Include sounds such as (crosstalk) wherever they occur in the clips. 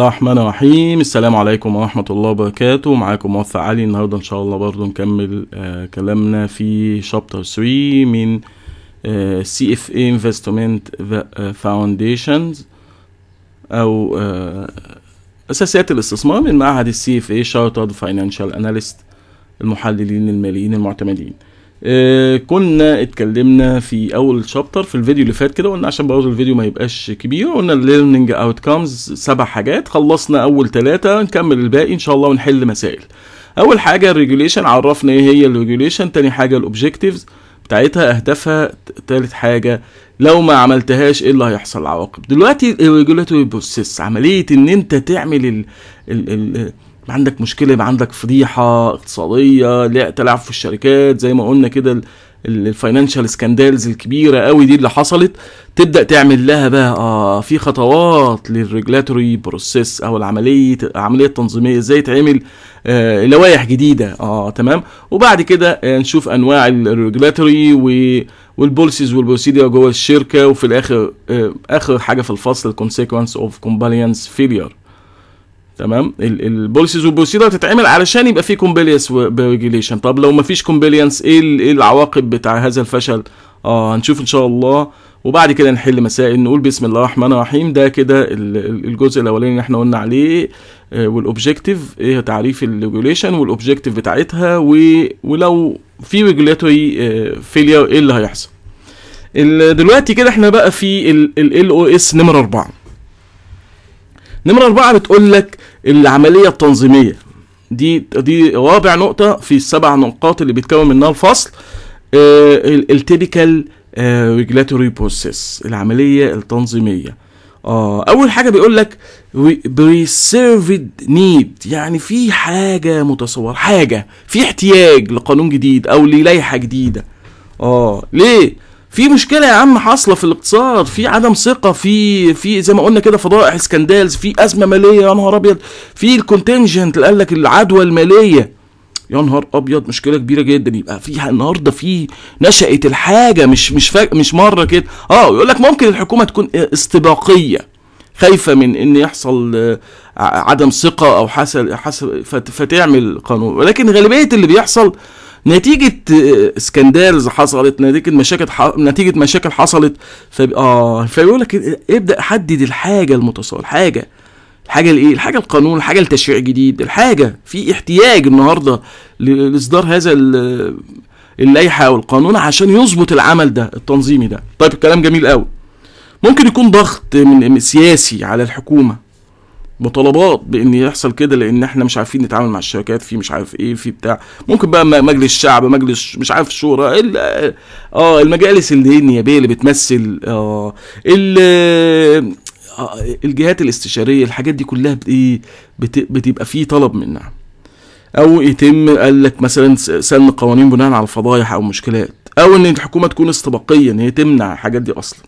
الرحمن الرحيم السلام عليكم ورحمة الله وبركاته معاكم موفق علي النهاردة إن شاء الله برضو نكمل آه كلامنا في شابتر 3 من سي اف اي انفستمنت فاونديشنز أو آه أساسيات الاستثمار من معهد السي اف اي شارتر فاينانشال أناليست المحللين الماليين المعتمدين آه كنا اتكلمنا في اول شابتر في الفيديو اللي فات كده قلنا عشان برضه الفيديو ما يبقاش كبير قلنا الليرنينج اوت كامز سبع حاجات خلصنا اول ثلاثه نكمل الباقي ان شاء الله ونحل مسائل اول حاجه الريجوليشن عرفنا ايه هي الريجوليشن تاني حاجه الاوبجكتيفز بتاعتها اهدافها تالت حاجه لو ما عملتهاش ايه اللي هيحصل العواقب دلوقتي الريجوليتوري بروسيس عمليه ان انت تعمل ال ال ال يبقى عندك مشكله يبقى عندك فضيحه اقتصاديه تلعب في الشركات زي ما قلنا كده الفاينانشال سكاندالز الكبيره قوي دي اللي حصلت تبدا تعمل لها بقى آه في خطوات للريجلاتوري بروسيس او العمليه العمليه التنظيميه ازاي تعمل آه لوائح جديده اه تمام وبعد كده آه نشوف انواع الريجلاتوري والبوليسيز والبروسيدير جوه الشركه وفي الاخر آه اخر حاجه في الفصل الكونسيكونس اوف كومباليانس فيلير تمام البوليسيز والبروسيدر تتعمل علشان يبقى في كومبليانس بريجيليشن طب لو ما فيش كومبليانس إيه, ايه العواقب بتاع هذا الفشل اه هنشوف ان شاء الله وبعد كده نحل مسائل نقول بسم الله الرحمن الرحيم ده كده الجزء الاولاني اللي احنا قلنا عليه آه، والاوبجكتيف ايه تعريف الريجوليشن والاوبجكتيف بتاعتها ولو في ريجوليتوري فيلير آه، ايه اللي هيحصل دلوقتي كده احنا بقى في ال او اس نمره اربعه نمرة أربعة بتقول لك العملية التنظيمية دي دي رابع نقطة في السبع نقاط اللي بيتكون منها الفصل التيبيكال ريجلاتوري بروسيس العملية التنظيمية اه اول حاجه بيقول لك بريسيرفد نيد يعني في حاجه متصورة حاجه في احتياج لقانون جديد او للائحه جديده اه ليه في مشكله يا عم حاصله في الاقتصاد في عدم ثقه في في زي ما قلنا كده فضائح سكندالز في ازمه ماليه يا نهار ابيض في الكونتنجنت اللي قال لك العدوى الماليه يا نهار ابيض مشكله كبيره جدا يبقى في النهارده في نشات الحاجه مش مش فاك مش مره كده اه يقول لك ممكن الحكومه تكون استباقيه خايفه من ان يحصل آه، عدم ثقه او حصل حصل فتعمل قانون ولكن غالبيه اللي بيحصل نتيجه آه، سكندالز حصلت نتيجه مشاكل ح... نتيجه مشاكل حصلت فب... اه فبيقول لك ابدا حدد الحاجه المتصال حاجه الحاجه الايه الحاجه القانون الحاجه لتشريع جديد الحاجه في احتياج النهارده لاصدار هذا اللائحه او القانون عشان يظبط العمل ده التنظيمي ده طيب الكلام جميل قوي ممكن يكون ضغط من سياسي على الحكومه مطالبات بان يحصل كده لان احنا مش عارفين نتعامل مع الشركات في مش عارف ايه في بتاع ممكن بقى مجلس الشعب مجلس مش عارف شورى اه المجالس النيابيه اللي بتمثل آه،, اه الجهات الاستشاريه الحاجات دي كلها ايه بتبقى في طلب منها او يتم قال لك مثلا سن قوانين بناء على الفضايح او مشكلات او ان الحكومه تكون استباقيه ان هي تمنع الحاجات دي اصلا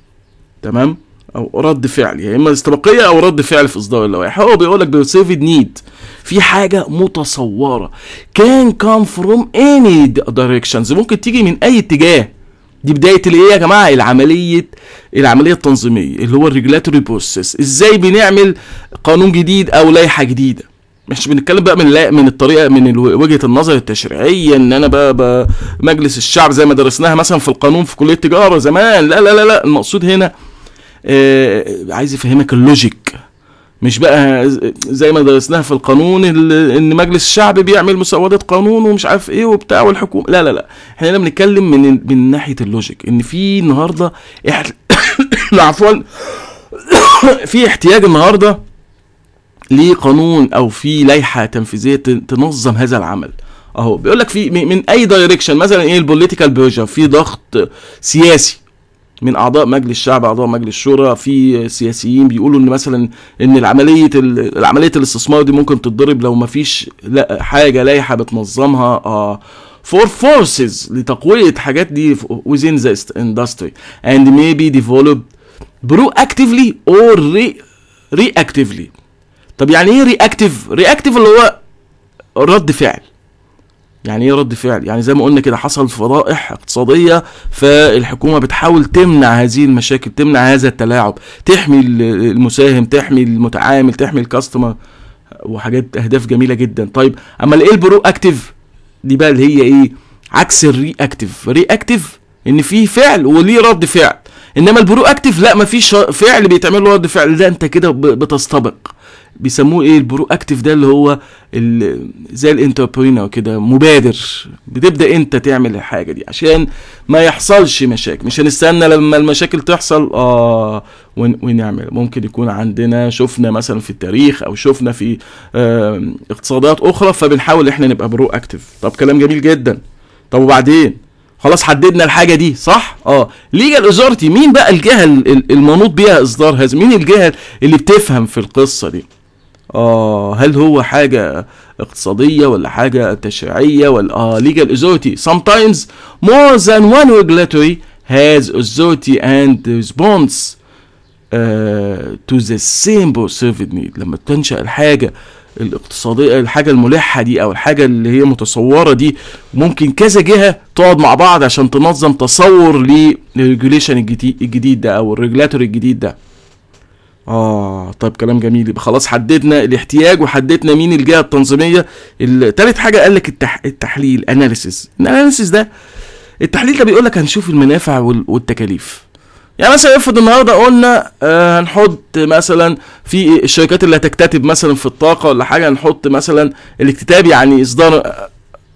تمام او رد فعل يا يعني اما استباقيه او رد فعل في اصدار اللوائح هو بيقول لك perceived نيد في حاجه متصوره كان كام فروم اني دايركشنز ممكن تيجي من اي اتجاه دي بدايه الايه يا جماعه العمليه العمليه التنظيميه اللي هو الريجولاتوري بروسيس ازاي بنعمل قانون جديد او لائحه جديده مش بنتكلم بقى من لا من الطريقه من وجهه النظر التشريعيه ان انا بقى, بقى مجلس الشعب زي ما درسناها مثلا في القانون في كليه التجاره زمان لا لا لا لا المقصود هنا آه، عايز يفهمك اللوجيك مش بقى زي ما درسناها في القانون ان مجلس الشعب بيعمل مسودات قانون ومش عارف ايه وبتاع والحكومه لا لا لا احنا هنا بنتكلم من من ناحيه اللوجيك ان في النهارده (coughs) عفوا (coughs) في احتياج النهارده لقانون او في لائحه تنفيذيه تنظم هذا العمل اهو بيقول لك في من اي دايركشن مثلا ايه البوليتيكال بيرجر في ضغط سياسي من اعضاء مجلس الشعب اعضاء مجلس الشورى في سياسيين بيقولوا ان مثلا ان العمليه العمليه الاستثمار دي ممكن تتضرب لو ما فيش حاجه لائحه بتنظمها آه for forces لتقوية حاجات دي within the industry and maybe develop proactively or re reactively طب يعني ايه reactive؟ reactive اللي هو رد فعل يعني ايه رد فعل يعني زي ما قلنا كده حصل فضائح اقتصاديه فالحكومه بتحاول تمنع هذه المشاكل تمنع هذا التلاعب تحمي المساهم تحمي المتعامل تحمي الكاستمر وحاجات اهداف جميله جدا طيب اما الايه البرو اكتف؟ دي بقى اللي هي ايه عكس الري اكتف، ري اكتف ان في فعل وليه رد فعل انما البرو اكتف لا مفيش فعل بيتعمل له رد فعل لا انت كده بتستبق بيسموه ايه البرو اكتف ده اللي هو ال زي الانتربرينا كده مبادر بتبدا انت تعمل الحاجه دي عشان ما يحصلش مشاكل مش هنستنى لما المشاكل تحصل اه ونعمل ممكن يكون عندنا شفنا مثلا في التاريخ او شفنا في آه اقتصادات اخرى فبنحاول احنا نبقى برو اكتف طب كلام جميل جدا طب وبعدين خلاص حددنا الحاجه دي صح اه ليجا الازارتي مين بقى الجهه المنوط بيها اصدار هذا مين الجهه اللي بتفهم في القصه دي اه هل هو حاجه اقتصاديه ولا حاجه تشريعيه ولا اه legal authority sometimes more than one regulatory has authority and response uh, to the same perceived need لما تنشأ الحاجه الاقتصاديه الحاجه الملحه دي او الحاجه اللي هي متصوره دي ممكن كذا جهه تقعد مع بعض عشان تنظم تصور للريجوليشن الجديد ده او الريجولاتور الجديد ده اه طيب كلام جميل يبقى خلاص حددنا الاحتياج وحددنا مين الجهه التنظيميه تالت حاجه قال لك التح... التحليل اناليسيز الاناليسيز ده التحليل ده بيقول لك هنشوف المنافع وال... والتكاليف يعني مثلا افرض النهارده قلنا آه هنحط مثلا في الشركات اللي هتكتتب مثلا في الطاقه ولا حاجه هنحط مثلا الاكتتاب يعني اصدار آه,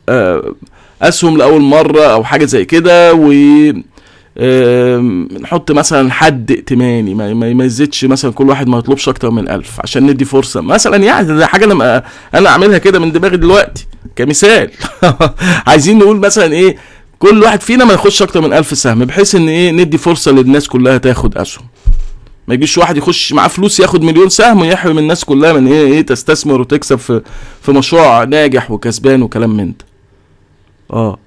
آه، اسهم لاول مره او حاجه زي كده و نحط مثلا حد ائتماني ما يزيدش مثلا كل واحد ما يطلبش اكتر من ألف عشان ندي فرصه مثلا يعني ده حاجه انا انا اعملها كده من دماغي دلوقتي كمثال (laughs) عايزين نقول مثلا ايه كل واحد فينا ما يخش اكتر من ألف سهم بحيث ان ايه ندي فرصه للناس كلها تاخد اسهم ما يجيش واحد يخش معاه فلوس ياخد مليون سهم ويحرم الناس كلها من ايه ايه تستثمر وتكسب في في مشروع ناجح وكسبان وكلام من ده اه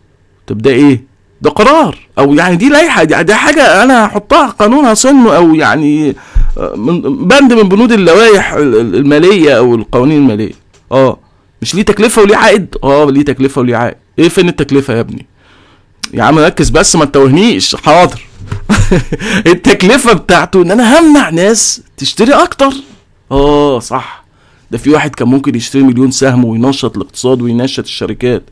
طب ده ايه ده قرار او يعني دي لائحه دي, دي حاجه انا هحطها قانون هصنه او يعني آه، من بند من بنود اللوائح الماليه او القوانين الماليه اه مش ليه تكلفه وليه عائد اه ليه تكلفه وليه عائد ايه فين التكلفه يا ابني يا عم ركز بس ما تتوهنيش حاضر (laughs) التكلفه بتاعته ان انا همنع ناس تشتري اكتر اه صح ده في واحد كان ممكن يشتري مليون سهم وينشط الاقتصاد وينشط الشركات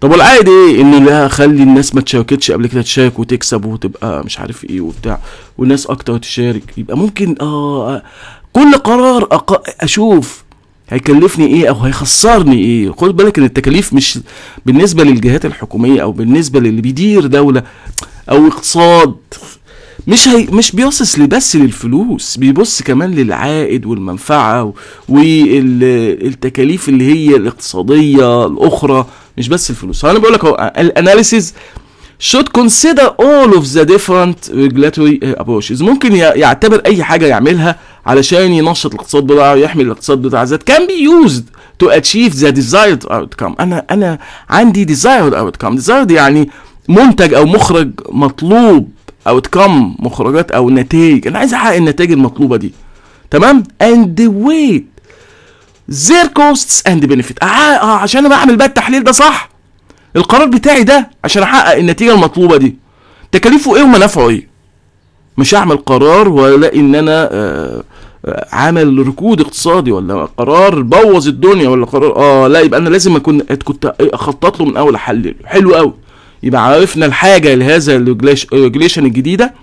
طب والعادي ايه ان لا خلي الناس ما تشاركتش قبل كده تشارك وتكسب وتبقى مش عارف ايه وبتاع والناس اكتر تشارك يبقى ممكن اه كل قرار أق... اشوف هيكلفني ايه او هيخسرني ايه خد بالك ان التكاليف مش بالنسبه للجهات الحكوميه او بالنسبه للي بيدير دوله او اقتصاد مش هي مش بيبص بس للفلوس بيبص كمان للعائد والمنفعه والتكاليف اللي هي الاقتصاديه الاخرى مش بس الفلوس فانا بقول لك اهو الاناليسيز should consider all of the different regulatory uh, approaches ممكن يعتبر اي حاجه يعملها علشان ينشط الاقتصاد بتاعه ويحمي الاقتصاد بتاعه ذات كان بي used to achieve the desired outcome انا انا عندي desired outcome desired يعني منتج او مخرج مطلوب outcome مخرجات او نتائج انا عايز احقق النتائج المطلوبه دي تمام and the زير كوستس اند بنفيت عشان انا بعمل بقى التحليل ده صح القرار بتاعي ده عشان احقق النتيجه المطلوبه دي تكاليفه ايه ومنافعه ايه مش هعمل قرار والاقي ان انا آه, آه، عمل ركود اقتصادي ولا قرار بوظ الدنيا ولا قرار اه لا يبقى انا لازم اكون كنت اخطط له من اول احلله حلو قوي يبقى عرفنا الحاجه لهذا الريجليشن الجديده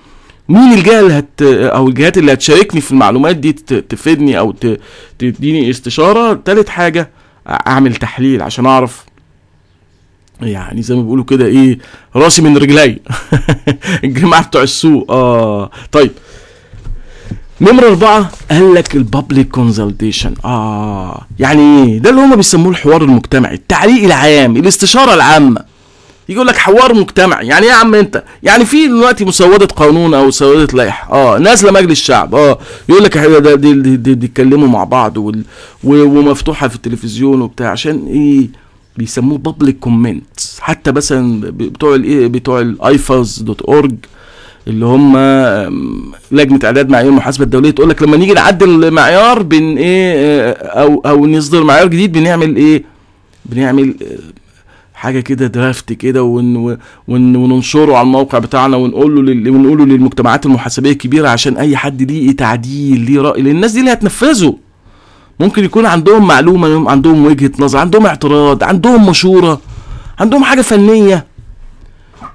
مين الجهه اللي هت او الجهات اللي هتشاركني في المعلومات دي تفيدني او تديني استشاره تالت حاجه اعمل تحليل عشان اعرف يعني زي ما بيقولوا كده ايه راسي من رجلي (laughs) الجماعه بتوع السوق اه طيب نمرة أربعة قال لك البابليك كونسلتيشن آه يعني إيه؟ ده اللي هم بيسموه الحوار المجتمعي، التعليق العام، الاستشارة العامة. يقول لك حوار مجتمعي يعني ايه يا عم انت يعني في دلوقتي مسوده قانون او مسوده لائحه اه نازله مجلس الشعب اه يقول لك احنا دي, دي بيتكلموا مع بعض وال... ومفتوحه في التلفزيون وبتاع عشان ايه بيسموه بابليك كومنت حتى مثلا بتوع الايه بتوع الايفاز دوت اورج اللي هم لجنه اعداد معايير المحاسبه الدوليه تقول لك لما نيجي نعدل معيار بن ايه آه، او او نصدر معيار جديد بنعمل ايه بنعمل آه، حاجه كده درافت كده ون ون وننشره على الموقع بتاعنا ونقول له لل... ونقوله للمجتمعات المحاسبيه الكبيره عشان اي حد ليه تعديل ليه راي للناس دي اللي هتنفذه ممكن يكون عندهم معلومه عندهم وجهه نظر عندهم اعتراض عندهم مشوره عندهم حاجه فنيه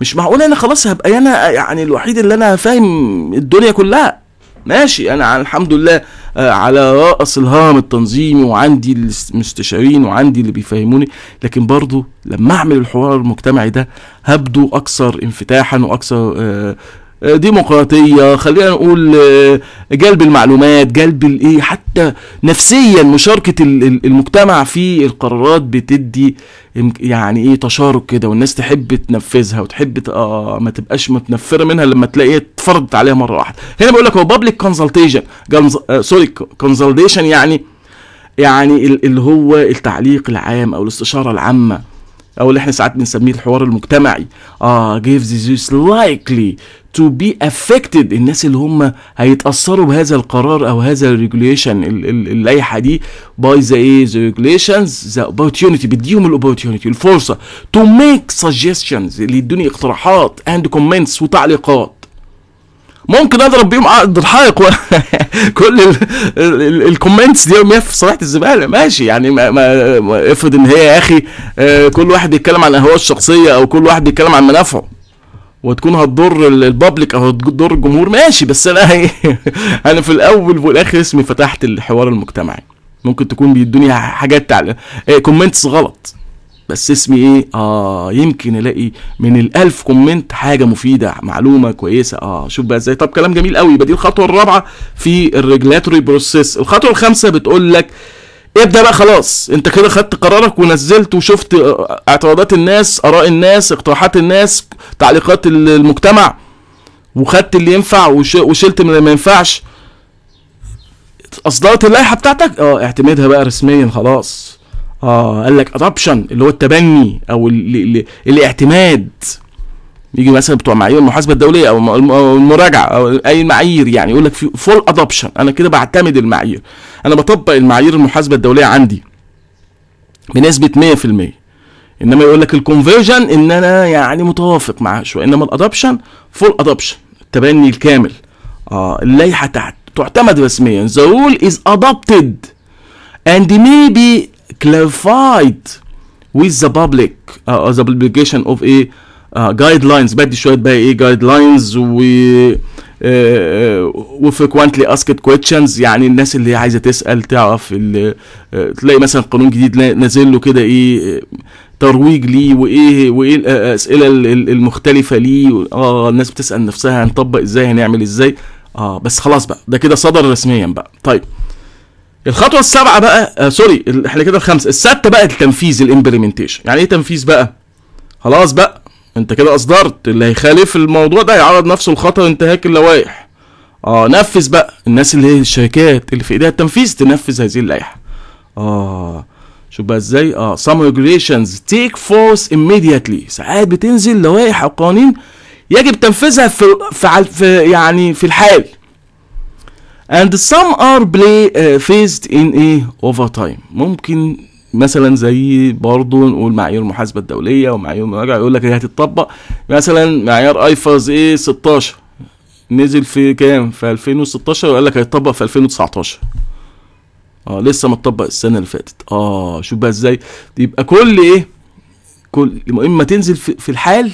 مش معقول انا خلاص هبقى انا يعني الوحيد اللي انا فاهم الدنيا كلها ماشي انا الحمد لله آه، على راس الهرم التنظيمي وعندي المستشارين وعندي اللي بيفهموني لكن برضو لما اعمل الحوار المجتمعي ده هبدو اكثر انفتاحا واكثر آه، ديمقراطيه خلينا نقول آه، جلب المعلومات جلب الايه حتى نفسيا مشاركه المجتمع في القرارات بتدي يعني ايه تشارك كده والناس تحب تنفذها وتحب آه ما تبقاش متنفره منها لما تلاقيها اتفرضت عليها مره واحده هنا بقول لك هو بابليك كونسلتيشن سوري كونسلتيشن يعني يعني اللي هو التعليق العام او الاستشاره العامه او اللي احنا ساعات بنسميه الحوار المجتمعي اه gives لايكلي to be affected الناس اللي هم هيتاثروا بهذا القرار او هذا الريجوليشن اللائحه دي باي ذا ايه ذا ريجوليشنز ذا اوبورتيونيتي بيديهم الاوبورتيونيتي الفرصه to make suggestions اللي يدوني اقتراحات and comments وتعليقات ممكن اضرب بيهم عقد الحائق (laughs) كل الكومنتس دي يوميا في صلاحيه الزباله ماشي يعني ما ما افرض ان هي يا اخي آه، كل واحد بيتكلم عن اهوائه الشخصيه او كل واحد بيتكلم عن منافعه وتكون هتضر البابليك او هتضر الجمهور ماشي بس انا (laughs) إيه، انا في الاول والاخر اسمي فتحت الحوار المجتمعي ممكن تكون بيدوني حاجات تعال إيه كومنتس غلط بس اسمي ايه اه يمكن الاقي من الالف كومنت حاجه مفيده معلومه كويسه اه شوف بقى ازاي طب كلام جميل قوي يبقى دي الخطوه الرابعه في الريجلاتوري بروسيس الخطوه الخامسه بتقول لك ابدا بقى خلاص انت كده خدت قرارك ونزلت وشفت اعتراضات الناس اراء الناس اقتراحات الناس تعليقات المجتمع وخدت اللي ينفع وشلت من اللي ما ينفعش اصدرت اللائحه بتاعتك اه اعتمدها بقى رسميا خلاص اه قال لك ادابشن اللي هو التبني او الاعتماد يجي مثلا بتوع معايير المحاسبه الدوليه او المراجعه او اي معايير يعني يقول لك في فول ادوبشن انا كده بعتمد المعايير انا بطبق المعايير المحاسبه الدوليه عندي بنسبه 100% انما يقول لك الكونفرجن ان انا يعني متوافق معاه شويه انما الادوبشن فول ادوبشن التبني الكامل اه اللائحه تعتمد رسميا ذا رول از ادوبتد اند مي بي clarified with the public uh, آه، بابليكيشن the ايه of a جايد آه، لاينز بدي شويه بقى ايه جايد لاينز و وفريكوانتلي اسكت كويشنز يعني الناس اللي عايزه تسال تعرف آه، تلاقي مثلا قانون جديد نازل له كده ايه ترويج ليه وايه وايه الاسئله آه، المختلفه ليه اه الناس بتسال نفسها هنطبق ازاي هنعمل ازاي اه بس خلاص بقى ده كده صدر رسميا بقى طيب الخطوه السابعه بقى آه سوري احنا كده الخمسه السادسه بقى التنفيذ الامبلمنتيشن يعني ايه تنفيذ بقى خلاص بقى انت كده اصدرت اللي هيخالف الموضوع ده هيعرض نفسه لخطر انتهاك اللوائح اه نفذ بقى الناس اللي هي الشركات اللي في ايديها التنفيذ تنفذ هذه اللائحه اه شوف بقى ازاي اه some regulations take force immediately ساعات بتنزل لوائح او قوانين يجب تنفيذها في, في, في يعني في الحال and some are play uh, phased in a overtime ممكن مثلا زي برضه نقول معايير المحاسبه الدوليه ومعايير المراجعه يقول لك هي هتطبق مثلا معيار ايفاز ايه 16 نزل في كام في 2016 وقال لك هيتطبق في 2019 اه لسه ما اتطبق السنه اللي فاتت اه شوف بقى ازاي يبقى كل ايه كل اما تنزل في, في الحال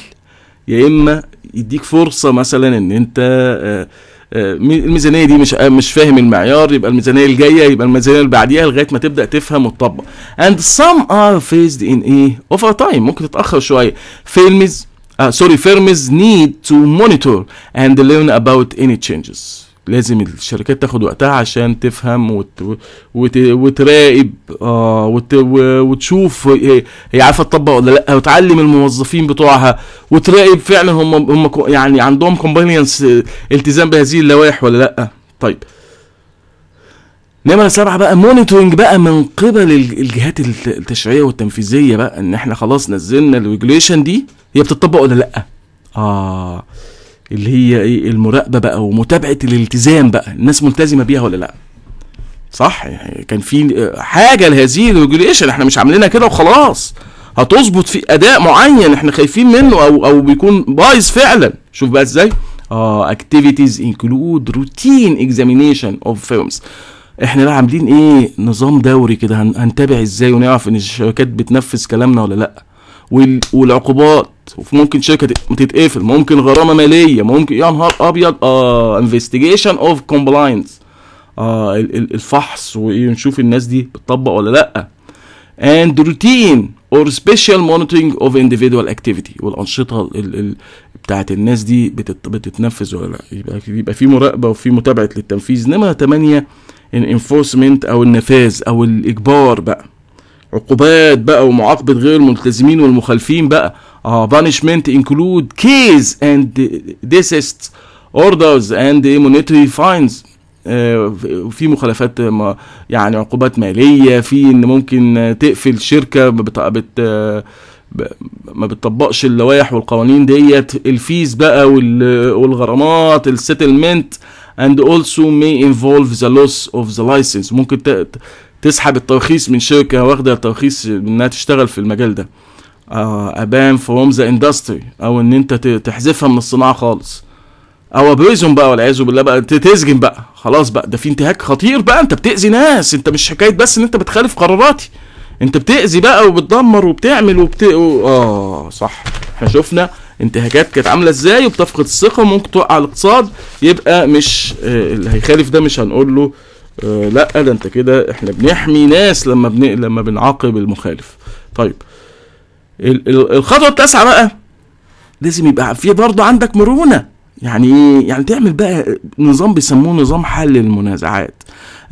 يا اما يديك فرصه مثلا ان انت آه آه، الميزانيه دي مش آه، مش فاهم المعيار يبقى الميزانيه الجايه يبقى الميزانيه اللي بعديها لغايه ما تبدا تفهم وتطبق and some are phased in a over time ممكن تتاخر شويه uh, sorry firms need to monitor and learn about any changes لازم الشركات تاخد وقتها عشان تفهم وت... وت... وتراقب اه وت... وتشوف هي, هي عارفه تطبق ولا لا وتعلم الموظفين بتوعها وتراقب فعلا هم هم يعني عندهم كومبلينس آه، التزام بهذه اللوائح ولا لا طيب نمرة سبعة بقى مونيتورنج بقى من قبل الجهات التشريعية والتنفيذية بقى ان احنا خلاص نزلنا الريجوليشن دي هي بتطبق ولا لا؟ اه اللي هي ايه المراقبه بقى ومتابعه الالتزام بقى الناس ملتزمه بيها ولا لا صح يعني كان في حاجه لهذه الريجوليشن احنا مش عاملينها كده وخلاص هتظبط في اداء معين احنا خايفين منه او او بيكون بايظ فعلا شوف بقى ازاي اه اكتيفيتيز انكلود روتين اكزامينشن اوف فيلمز احنا بقى عاملين ايه نظام دوري كده هنتابع ازاي ونعرف ان الشركات بتنفذ كلامنا ولا لا والعقوبات وممكن شركه تتقفل ممكن غرامه ماليه ممكن يا نهار ابيض اه انفستيجيشن اوف كومبلاينس اه الفحص ونشوف الناس دي بتطبق ولا لا and routine or special monitoring of individual activity والانشطه بتاعه بتاعت الناس دي بتت بتتنفذ ولا لا يبقى يبقى في مراقبه وفي متابعه للتنفيذ نمره 8 الانفورسمنت او النفاذ او الاجبار بقى عقوبات بقى ومعاقبه غير الملتزمين والمخالفين بقى uh, punishment include keys and desist orders and monetary fines آه، في مخالفات يعني عقوبات ماليه في ان ممكن تقفل شركه بت... بت... ما بتطبقش اللوائح والقوانين ديت الفيز بقى والغرامات السيتلمنت and also may involve the loss of the license ممكن تسحب الترخيص من شركه واخده الترخيص انها تشتغل في المجال ده ابان فروم ذا اندستري او ان انت تحذفها من الصناعه خالص او ابريزون بقى والعياذ بالله بقى تسجن بقى خلاص بقى ده في انتهاك خطير بقى انت بتاذي ناس انت مش حكايه بس ان انت بتخالف قراراتي انت بتاذي بقى وبتدمر وبتعمل وبت اه صح احنا شفنا انتهاكات كانت عامله ازاي وبتفقد الثقه وممكن توقع الاقتصاد يبقى مش اه اللي هيخالف ده مش هنقول له اه لا ده انت كده احنا بنحمي ناس لما بن... لما بنعاقب المخالف طيب الخطوه التاسعه بقى لازم يبقى في برضه عندك مرونه يعني ايه يعني تعمل بقى نظام بيسموه نظام حل المنازعات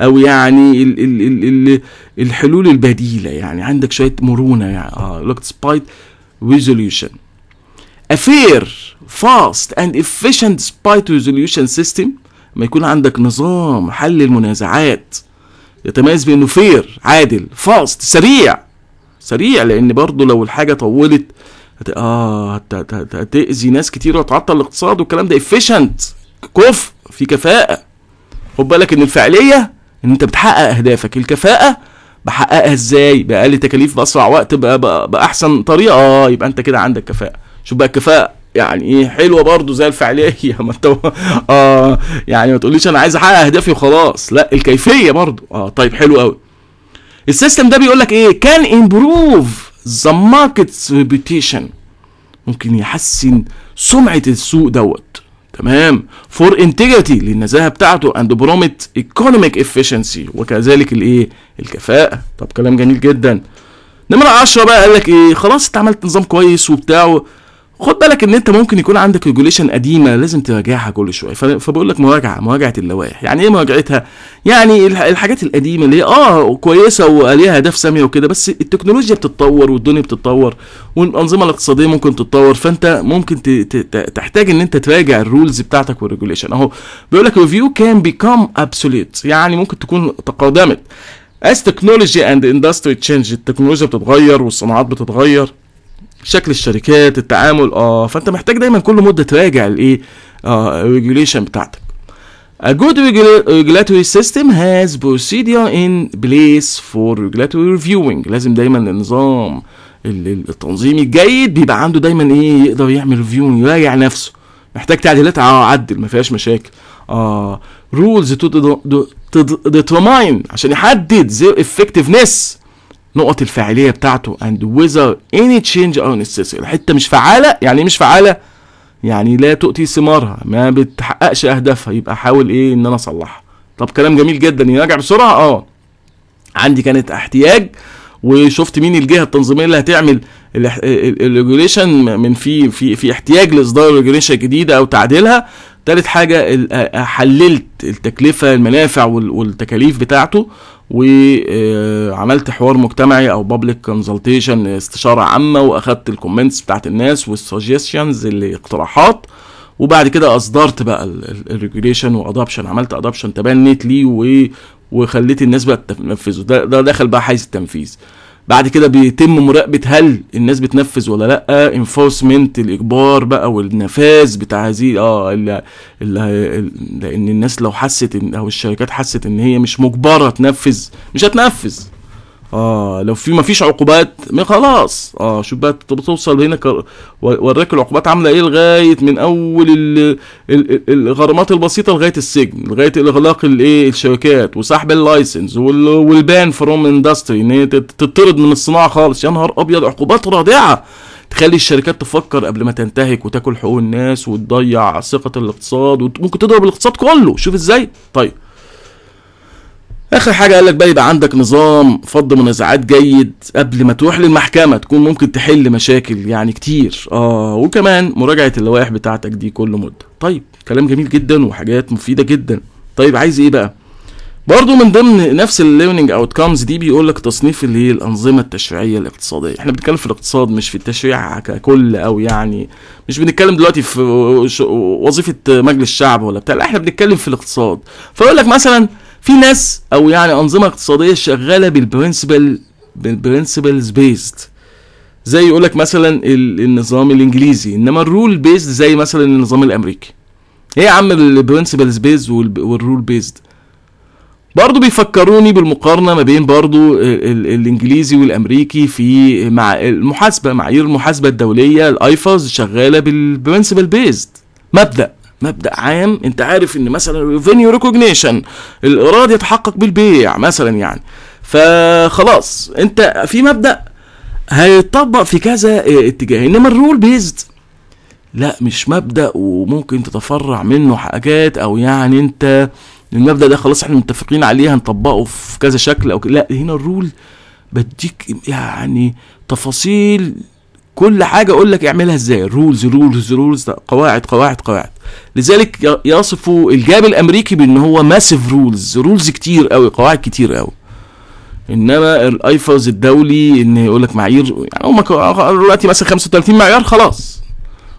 او يعني الـ الـ الـ الـ الحلول البديله يعني عندك شويه مرونه يعني اه لوك سبايت ريزوليوشن افير فاست اند افيشنت سبايت ريزوليوشن سيستم ما يكون عندك نظام حل المنازعات يتميز بانه فير عادل فاست سريع سريع لان برضه لو الحاجه طولت هت... اه هتاذي ناس كتير وتعطل الاقتصاد والكلام ده افيشنت كفء في كفاءه خد بالك ان الفعليه ان انت بتحقق اهدافك الكفاءه بحققها ازاي باقل تكاليف باسرع وقت باحسن طريقه اه يبقى انت كده عندك كفاءه شوف بقى الكفاءه يعني ايه حلوه برضه زي يا (laughs) ما انت اه يعني ما تقوليش انا عايز احقق اهدافي وخلاص لا الكيفيه برضه اه طيب حلو قوي السيستم ده بيقول لك ايه كان امبروف ذا ماركت ريبيتيشن ممكن يحسن سمعه السوق دوت تمام فور انتجريتي للنزاهه بتاعته اند برومت ايكونوميك افشنسي وكذلك الايه الكفاءه طب كلام جميل جدا نمره 10 بقى قال لك ايه خلاص انت عملت نظام كويس وبتاع خد بالك ان انت ممكن يكون عندك ريجوليشن قديمه لازم تراجعها كل شويه فبقول لك مراجعه مراجعه اللوائح يعني ايه مراجعتها يعني الحاجات القديمه اللي اه كويسه وليها اهداف ساميه وكده بس التكنولوجيا بتتطور والدنيا بتتطور والانظمه الاقتصاديه ممكن تتطور فانت ممكن تحتاج ان انت تراجع الرولز بتاعتك والريجوليشن اهو بيقول لك ريفيو كان بيكام ابسوليت يعني ممكن تكون تقادمت as technology and industry change التكنولوجيا بتتغير والصناعات بتتغير شكل الشركات التعامل اه فانت محتاج دايما كل مده تراجع الايه اه الريجوليشن بتاعتك A good regulatory system has procedure in place for regulatory reviewing لازم دايما النظام التنظيمي الجيد بيبقى عنده دايما ايه يقدر يعمل ريفيو يراجع نفسه محتاج تعديلات اه عدل ما فيهاش مشاكل اه رولز تو ديترماين عشان يحدد the effectiveness نقط الفاعليه بتاعته اند whether اني change are necessary الحته مش فعاله يعني ايه مش فعاله يعني لا تؤتي ثمارها ما بتحققش اهدافها يبقى حاول ايه ان انا اصلحها طب كلام جميل جدا يراجع بسرعه اه عندي كانت احتياج وشفت مين الجهه التنظيميه اللي هتعمل الريجوليشن من في في في احتياج لاصدار ريجوليشن جديده او تعديلها تالت حاجة حللت التكلفة المنافع والتكاليف بتاعته وعملت آه، حوار مجتمعي او بابليك كونسلتيشن استشارة عامة واخدت الكومنتس بتاعت الناس والسجيشنز الاقتراحات وبعد كده اصدرت بقى الريجوليشن وادابشن عملت ادابشن تبنت ليه وخليت الناس بقى تنفذه ده, ده دخل بقى حيز التنفيذ بعد كده بيتم مراقبه هل الناس بتنفذ ولا لا انفورسمنت الاجبار بقى والنفاذ بتاع هذه اه ال لان الناس لو حست او الشركات حست ان هي مش مجبره تنفذ مش هتنفذ اه لو في ما فيش عقوبات ما خلاص اه شوف بقى بتوصل هنا وراك العقوبات عامله ايه لغايه من اول الغرامات البسيطه لغايه السجن لغايه اغلاق الايه الشركات وسحب اللايسنس والبان فروم اندستري ان هي تطرد من الصناعه خالص يا نهار ابيض عقوبات رادعه تخلي الشركات تفكر قبل ما تنتهك وتاكل حقوق الناس وتضيع ثقه الاقتصاد وممكن تضرب الاقتصاد كله شوف ازاي طيب اخر حاجه قال لك بقى يبقى عندك نظام فض منازعات جيد قبل ما تروح للمحكمه تكون ممكن تحل مشاكل يعني كتير اه وكمان مراجعه اللوائح بتاعتك دي كل مده طيب كلام جميل جدا وحاجات مفيده جدا طيب عايز ايه بقى برضه من ضمن نفس الليرنينج اوت كامز دي بيقول لك تصنيف اللي هي الانظمه التشريعيه الاقتصاديه احنا بنتكلم في الاقتصاد مش في التشريع ككل او يعني مش بنتكلم دلوقتي في وظيفه مجلس الشعب ولا بتاع لا احنا بنتكلم في الاقتصاد فيقول لك مثلا في ناس او يعني انظمه اقتصاديه شغاله بالبرنسبل بالبرنسبلز بيست زي يقول لك مثلا النظام الانجليزي انما الرول بيست زي مثلا النظام الامريكي ايه يا عم البرنسبلز بيست والرول بيست برضه بيفكروني بالمقارنه ما بين برضه الانجليزي والامريكي في مع المحاسبه معايير المحاسبه الدوليه الايفاز شغاله بالبرنسبل بيست مبدا مبدا عام انت عارف ان مثلا فينيو ريكوجنيشن الايراد يتحقق بالبيع مثلا يعني فخلاص انت في مبدا هيتطبق في كذا آه، اتجاه انما الرول بيزد لا مش مبدا وممكن تتفرع منه حاجات او يعني انت المبدا ده خلاص احنا متفقين عليه هنطبقه في كذا شكل او لا هنا الرول بديك يعني تفاصيل كل حاجة أقول لك اعملها إزاي رولز رولز رولز قواعد قواعد قواعد لذلك يصفوا الجاب الأمريكي بأن هو ماسيف رولز رولز كتير قوي قواعد كتير قوي انما الايفاز الدولي ان يقول لك معايير يعني هم آه، دلوقتي مثلا 35 معيار خلاص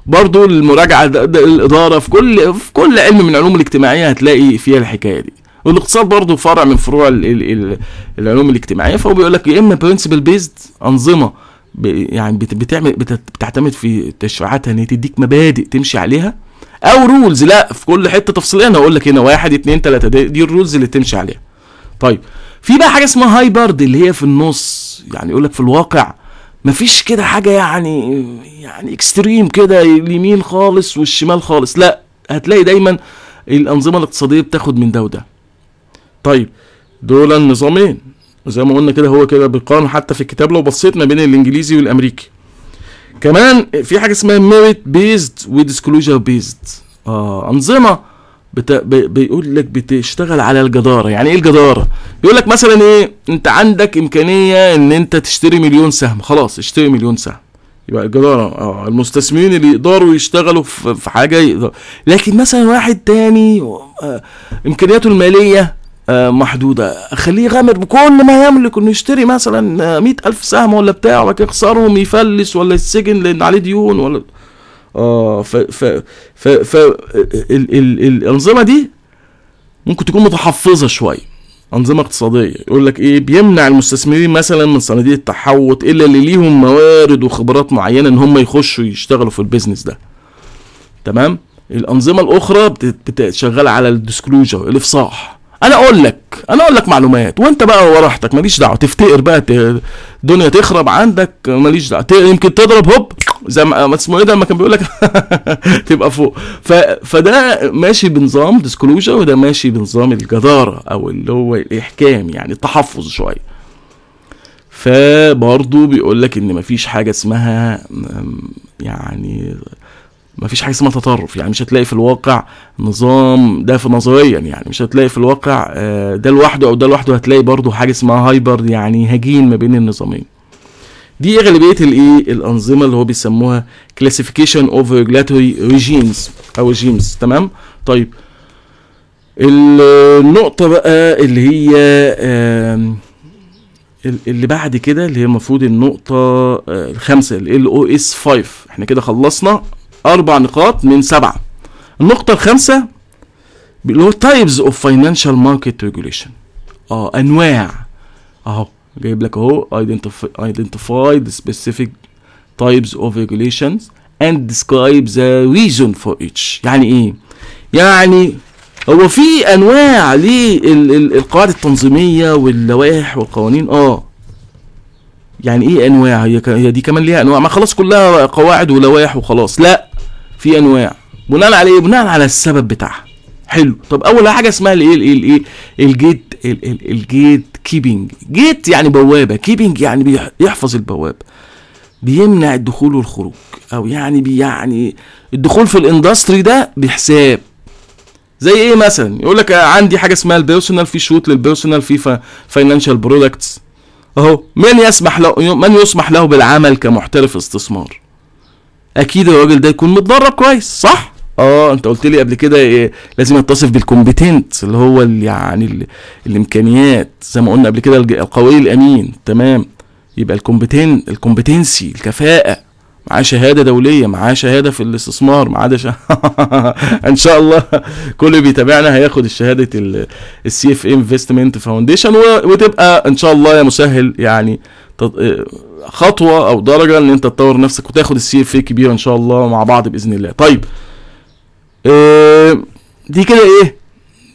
برضو المراجعه ده ده الاداره في كل في كل علم من علوم الاجتماعيه هتلاقي فيها الحكايه دي والاقتصاد برضو فرع من فروع الـ الـ الـ العلوم الاجتماعيه فهو بيقول لك يا اما برنسبل بيزد انظمه يعني بتعمل بتعتمد في تشريعاتها ان هي تديك مبادئ تمشي عليها او رولز لا في كل حته تفصيليه انا هقول لك هنا واحد اثنين ثلاثه دي, دي الرولز اللي تمشي عليها. طيب في بقى حاجه اسمها هايبرد اللي هي في النص يعني يقول لك في الواقع مفيش كده حاجه يعني يعني اكستريم كده اليمين خالص والشمال خالص لا هتلاقي دايما الانظمه الاقتصاديه بتاخد من ده وده. طيب دول النظامين زي ما قلنا كده هو كده بالقانون حتى في الكتاب لو بصيت ما بين الانجليزي والامريكي كمان في حاجه اسمها ميريت بيزد وديسكلوجر بيزد اه انظمه بتا بيقول لك بتشتغل على الجداره يعني ايه الجداره بيقول لك مثلا ايه انت عندك امكانيه ان انت تشتري مليون سهم خلاص اشتري مليون سهم يبقى الجدارة اه المستثمرين اللي يقدروا يشتغلوا في حاجة يقدر. لكن مثلا واحد تاني آه، امكانياته المالية آه، محدودة خليه يغامر بكل ما يملك انه يشتري مثلا آه، مئة ألف سهم ولا بتاع ولا يخسرهم يفلس ولا السجن لأن عليه ديون ولا اه ف ف ف ف ال ال الأنظمة دي ممكن تكون متحفظة شوية أنظمة اقتصادية يقول لك إيه بيمنع المستثمرين مثلا من صناديق التحوط إلا اللي ليهم موارد وخبرات معينة إن هم يخشوا يشتغلوا في البيزنس ده تمام الأنظمة الأخرى شغالة على الديسكلوجر الإفصاح انا اقول لك انا اقول لك معلومات وانت بقى وراحتك ماليش دعوه تفتقر بقى الدنيا تخرب عندك ماليش دعوه يمكن تضرب هوب زي ما اسمه ايه ده لما كان بيقول لك (laughs) تبقى فوق ف... فده ماشي بنظام ديسكلوجر وده ماشي بنظام الجداره او اللي هو الاحكام يعني التحفظ شويه فبرضه بيقول لك ان مفيش حاجه اسمها يعني ما فيش حاجه اسمها تطرف يعني مش هتلاقي في الواقع نظام ده في نظريا يعني مش هتلاقي في الواقع آه، ده لوحده او ده لوحده هتلاقي برضه حاجه اسمها هايبر يعني هجين ما بين النظامين دي غالبيه الايه الانظمه اللي هو بيسموها كلاسيفيكيشن اوف ريجولاتوري ريجيمز او ريجيمز تمام طيب النقطه بقى اللي هي اللي بعد كده اللي هي المفروض النقطة آه، الخامسة ال او اس 5 احنا كده خلصنا أربع نقاط من سبعة النقطة الخامسة اللي هو تايبز اوف فاينانشال ماركت ريجوليشن اه انواع اهو جايب لك اهو ايدنتيفايد سبيسيفيك تايبز اوف of اند ديسكرايب ذا ريزون فور ايتش يعني ايه يعني هو في انواع للقواعد التنظيميه واللوائح والقوانين اه يعني ايه انواع هي دي كمان ليها انواع ما خلاص كلها قواعد ولوائح وخلاص لا في انواع بناء على ايه بناء على السبب بتاعها حلو طب اول حاجه اسمها الايه الايه الايه الجيت الجيت كيبنج جيت يعني بوابه كيبنج يعني بيحفظ البوابه بيمنع الدخول والخروج او يعني يعني الدخول في الاندستري ده بحساب زي ايه مثلا يقول لك عندي حاجه اسمها البيرسونال في شوت للبيرسونال في فاينانشال برودكتس اهو من يسمح له من يسمح له بالعمل كمحترف استثمار اكيد الراجل ده يكون متدرب كويس صح اه انت قلت لي قبل كده إيه لازم يتصف بالكومبتنت اللي هو اللي يعني اللي الامكانيات زي ما قلنا قبل كده القوي الامين تمام يبقى الكومبتنت الكومبتنسي الكفاءه معاه شهاده دوليه معاه شهاده في الاستثمار معاه ده (laughs) ان شاء الله كل اللي بيتابعنا هياخد الشهاده السي اف انفستمنت فاونديشن وتبقى ان شاء الله يا مسهل يعني آه، خطوه او درجه ان انت تطور نفسك وتاخد السي اف اي كبيره ان شاء الله مع بعض باذن الله طيب آه، دي كده ايه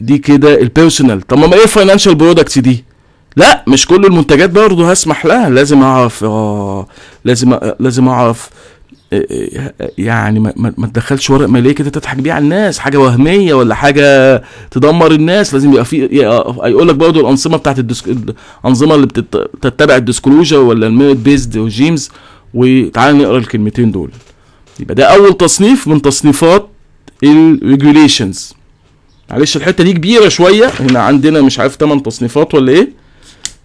دي كده البيرسونال طب ما ايه الفاينانشال برودكتس دي لا مش كل المنتجات برضه هسمح لها لازم اعرف آه لازم آه لازم اعرف يعني ما تدخلش ورق ماليه كده تضحك بيه على الناس حاجه وهميه ولا حاجه تدمر الناس لازم يبقى في يقول لك برضه الانظمه بتاعت الدسك... الانظمه اللي بتتبع الديسكلوجر ولا الميريت بيزد وجيمز وتعالى نقرا الكلمتين دول يبقى ده اول تصنيف من تصنيفات الريجوليشنز معلش الحته دي كبيره شويه هنا عندنا مش عارف 8 تصنيفات ولا ايه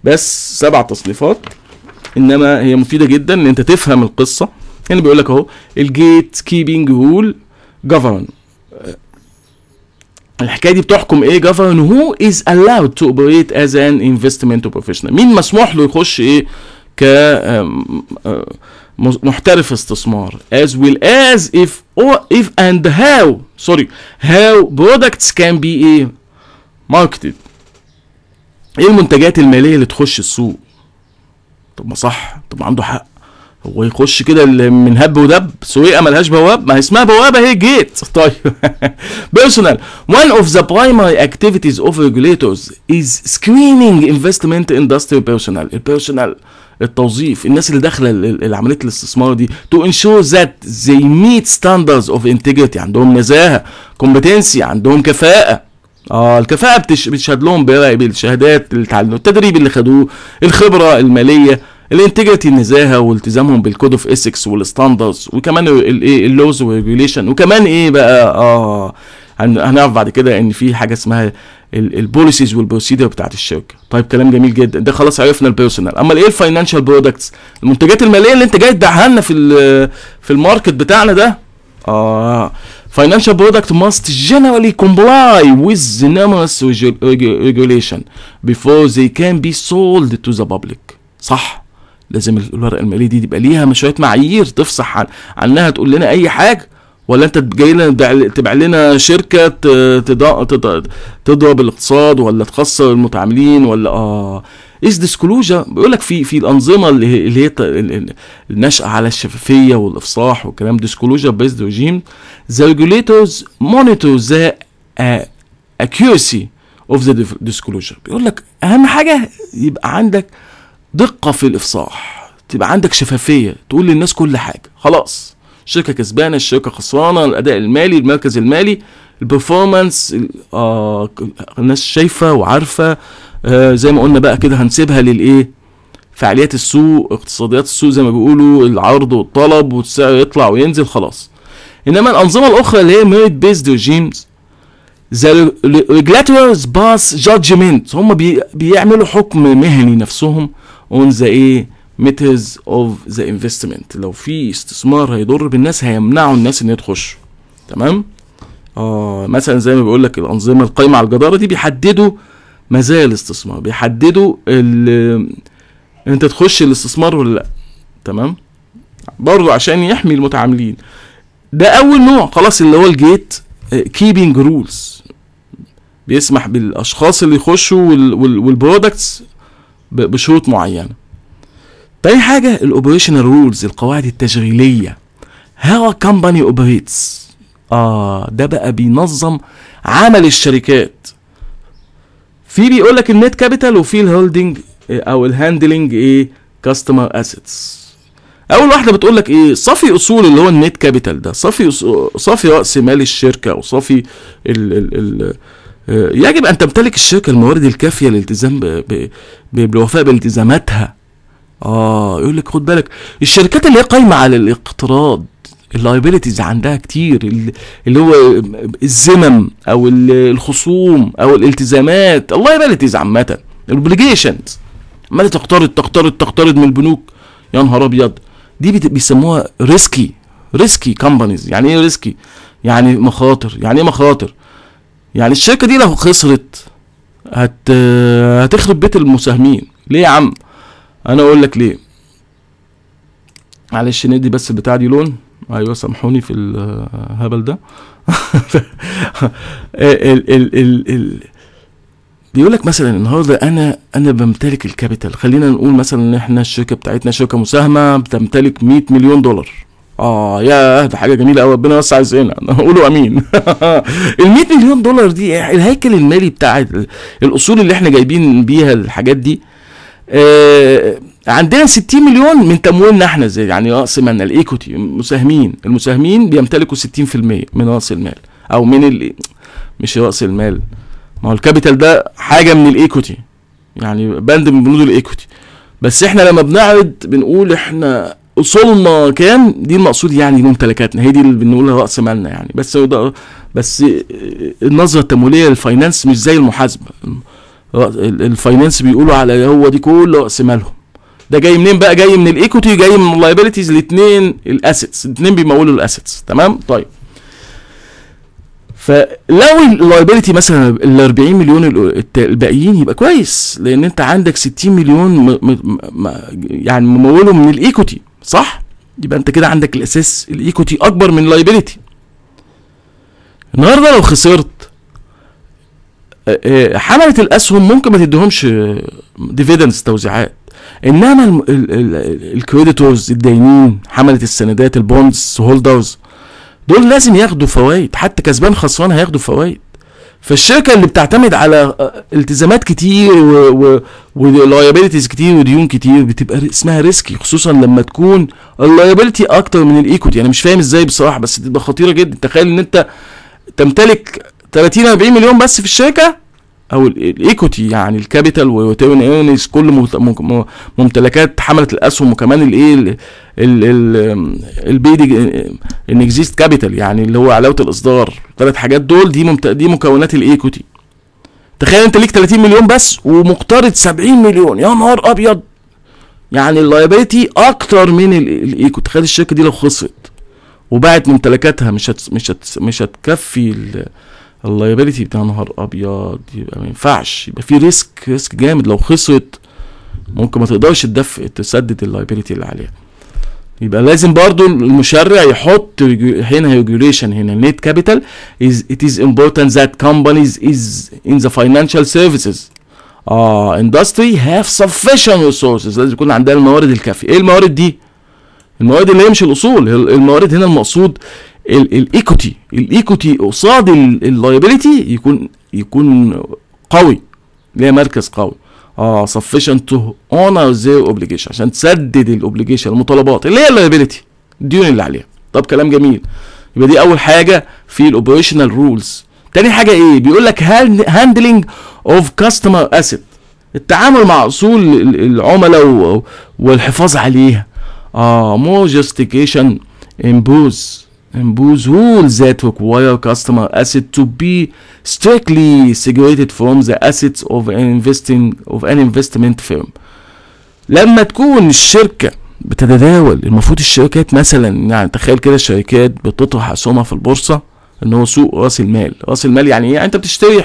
بس سبع تصنيفات انما هي مفيده جدا ان انت تفهم القصه هنا يعني بيقول لك اهو الجيت كيبنج رول جفرن الحكايه دي بتحكم ايه جفرن هو از الاود تو اوبريت از ان انفستمنت بروفيشنال مين مسموح له يخش ايه ك محترف استثمار as well as if or if and how sorry how products can be ايه marketed ايه المنتجات الماليه اللي تخش السوق طب ما صح طب ما عنده حق ويخش كده من هب ودب سويقه ملهاش بواب ما اسمها بوابه هي جيت (laughs) طيب بيرسونال وان اوف ذا برايمري اكتيفيتيز اوف ريجوليتورز از سكرينينج انفستمنت اندستري بيرسونال البيرسونال التوظيف الناس اللي داخله عمليه الاستثمار دي تو انشور ذات زي ميت ستاندردز اوف انتجريتي عندهم نزاهه كومبتنسي عندهم كفاءه اه الكفاءه بتشهد لهم بالشهادات اللي اتعلموا التدريب اللي خدوه الخبره الماليه الانتجريتي النزاهه والتزامهم بالكود اوف اسكس والستاندرز وكمان الايه اللوز والريجوليشن وكمان ايه بقى اه هنعرف بعد كده ان في حاجه اسمها البوليسيز والبروسيدر بتاعت الشركه طيب كلام جميل جدا ده خلاص عرفنا البيرسونال اما ايه الفاينانشال برودكتس المنتجات الماليه اللي انت جاي تبيعها لنا في في الماركت بتاعنا ده اه فاينانشال برودكت ماست جنرالي كومبلاي ويز the ريجوليشن بيفور زي كان بي سولد تو ذا بابليك صح لازم الورقه الماليه دي تبقى ليها شويه معايير تفصح عن عنها تقول لنا اي حاجه ولا انت جاي لنا تبيع لنا شركه تضرب الاقتصاد ولا تخسر المتعاملين ولا اه از ديسكلوجا بيقول لك في في الانظمه اللي هي الناشئه على الشفافيه والافصاح والكلام ديسكلوجا بيزد ريجيم ذا ريجوليتورز مونيتور ذا اكيوسي اوف ذا ديسكلوجا بيقول لك اهم حاجه يبقى عندك دقه في الافصاح تبقى عندك شفافيه تقول للناس كل حاجه خلاص الشركه كسبانه الشركه خسرانه الاداء المالي المركز المالي البرفورمانس آه الناس شايفه وعارفه آه زي ما قلنا بقى كده هنسيبها للايه فعاليات السوق اقتصاديات السوق زي ما بيقولوا العرض والطلب والسعر يطلع وينزل خلاص انما الانظمه الاخرى اللي هي ميريت بيزد ريجيمز ذا ريجلاتورز باس جادجمنت هم بيعملوا حكم مهني نفسهم on the ايه methods of the investment لو في استثمار هيضر بالناس هيمنعوا الناس ان هي تخش تمام اه مثلا زي ما بيقول لك الانظمه القايمه على الجداره دي بيحددوا مزايا الاستثمار بيحددوا آه، انت تخش الاستثمار ولا لا تمام برضو عشان يحمي المتعاملين ده اول نوع خلاص اللي هو الجيت كيبنج آه، رولز بيسمح بالاشخاص اللي يخشوا والبرودكتس بشروط معينه تاني حاجه الاوبريشنال رولز القواعد التشغيليه هاو كمباني اوبريتس اه ده بقى بينظم عمل الشركات في بيقول لك النت كابيتال وفي الهولدنج آه، او الهاندلنج ايه كاستمر اسيتس اول واحده بتقول لك ايه صافي اصول اللي هو النت كابيتال ده صافي صافي راس مال الشركه او صافي ال ال ال آه، يجب ان تمتلك الشركه الموارد الكافيه للالتزام بالوفاء بالتزاماتها اه يقول لك خد بالك الشركات اللي هي قايمه على الاقتراض اللايبيلتيز عندها كتير اللي هو الذمم او الخصوم او الالتزامات اللايبيلتيز عامه الاوبليجيشنز عماله تقترض تقترض تقترض من البنوك يا نهار ابيض دي بيسموها ريسكي ريسكي كومبانيز يعني ايه ريسكي يعني مخاطر يعني ايه مخاطر يعني الشركه دي لو خسرت هت هتخرب بيت المساهمين ليه يا عم انا اقول لك ليه معلش ندي بس البتاع دي لون ايوه سامحوني في الهبل ده (laughs) ال ال ال ال بيقول لك مثلا النهارده انا انا بمتلك الكابيتال خلينا نقول مثلا ان احنا الشركه بتاعتنا شركه مساهمه بتمتلك 100 مليون دولار اه يا ده حاجه جميله قوي ربنا يوسع عزنا (laughs) قولوا امين (laughs) ال 100 مليون دولار دي الهيكل المالي بتاع الاصول اللي احنا جايبين بيها الحاجات دي آه عندنا 60 مليون من تمويلنا احنا زي يعني راس مالنا الايكوتي المساهمين المساهمين بيمتلكوا 60% من راس المال او من ال... مش راس المال ما هو الكابيتال ده حاجه من الايكوتي يعني بند من بنود الايكوتي بس احنا لما بنعرض بنقول احنا صلنا كام دي المقصود يعني ممتلكاتنا هي دي اللي بنقولها راس مالنا يعني بس بس النظره التمويليه للفاينانس مش زي المحاسبه الفاينانس بيقولوا على هو دي كل راس مالهم ده جاي منين بقى جاي من الايكوتي جاي من اللايبيلتيز الاثنين الاسيتس الاثنين بيمولوا الاسيتس تمام طيب فلو اللايبيلتي مثلا ال 40 مليون الباقيين يبقى كويس لان انت عندك 60 مليون م م م يعني ممولهم من الايكوتي صح يبقى انت كده عندك الاساس الايكوتي اكبر من اللايبيليتي النهارده لو خسرت آه، آه، حمله الاسهم ممكن ما تديهمش ديفيدنس آه، توزيعات انما الكريديتورز الداينين حمله السندات البوندز هولدرز دول لازم ياخدوا فوائد حتى كسبان خسران هياخدوا فوائد فالشركه اللي بتعتمد على آه، التزامات كتير ولايبيلتيز كتير وديون كتير بتبقى اسمها ريسكي خصوصا لما تكون اللايبيلتي اكتر من الايكوتي انا مش فاهم ازاي بصراحه بس بتبقى خطيره جدا تخيل ان انت تمتلك 30 40 مليون بس في الشركه او الايكوتي يعني الكابيتال والريتيرن ايرنز كل ممتلكات حمله الاسهم وكمان الايه دي ان اكزيست كابيتال يعني اللي هو علاوه الاصدار ثلاث حاجات دول دي دي مكونات الايكوتي تخيل انت ليك 30 مليون بس ومقترض 70 مليون يا نهار ابيض يعني اللايبيلتي اكتر من الايكو تخيل الشركه دي لو خسرت وباعت ممتلكاتها مش هت... مش هت... مش هتكفي ال... اللايبيلتي بتاع نهار ابيض يبقى ما ينفعش يبقى في ريسك ريسك جامد لو خسرت ممكن ما تقدرش تدفع تسدد اللايبيلتي اللي عليها يبقى لازم برضو المشرع يحط هنا ريجوليشن هنا نيت كابيتال از ات از امبورتنت ذات كومبانيز از ان ذا فاينانشال سيرفيسز اه اندستري هاف سفيشن ريسورسز لازم يكون عندها الموارد الكافيه ايه الموارد دي الموارد اللي هي مش الاصول الموارد هنا المقصود الايكوتي الايكوتي قصاد اللايبيليتي يكون يكون قوي ليه مركز قوي اه سفيشنت تو اونر ذا اوبليجيشن عشان تسدد الاوبليجيشن المطالبات اللي هي اللايبيليتي الديون اللي عليها طب كلام جميل يبقى دي اول حاجه في الاوبريشنال رولز تاني حاجه ايه بيقول لك هاندلنج اوف كاستمر اسيت التعامل مع اصول العملاء والحفاظ عليها اه مور جاستيكيشن امبوز and Booz rules that require customer asset to be strictly segregated from the assets of an investing of an investment firm. لما تكون الشركة بتتداول المفروض الشركات مثلا يعني تخيل كده الشركات بتطرح اسهمها في البورصة ان هو سوق راس المال، راس المال يعني ايه؟ يعني انت بتشتري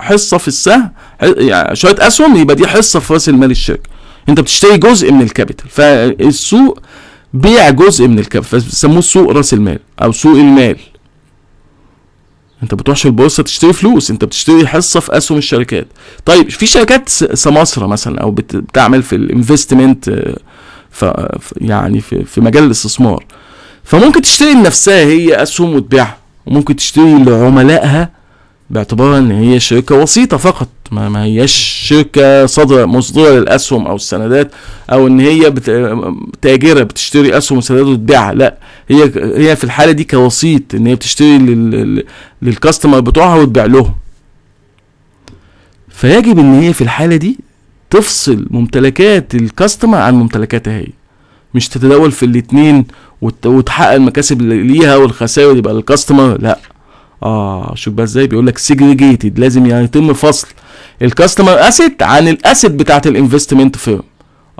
حصة في السهم يعني شوية اسهم يبقى دي حصة في راس المال الشركة. انت بتشتري جزء من الكابيتال فالسوق بيع جزء من الكف بيسموه سوق راس المال او سوق المال انت بتروحش البورصه تشتري فلوس انت بتشتري حصه في اسهم الشركات طيب في شركات سماسره مثلا او بتعمل في الانفستمنت يعني في, في مجال الاستثمار فممكن تشتري لنفسها هي اسهم وتبيعها وممكن تشتري لعملائها باعتبارها ان هي شركه وسيطه فقط ما, هياش شركه صادره مصدره للاسهم او السندات او ان هي تاجره بتشتري اسهم وسندات وتبيعها لا هي هي في الحاله دي كوسيط ان هي بتشتري للكاستمر بتوعها وتبيع لهم فيجب ان هي في الحاله دي تفصل ممتلكات الكاستمر عن ممتلكاتها هي مش تتداول في الاثنين وتحقق المكاسب ليها والخسائر يبقى للكاستمر لا اه شوف بقى ازاي بيقول لك سيجريجيتد لازم يعني يتم فصل الكاستمر اسيت عن الاسيت بتاعت الانفستمنت فيرم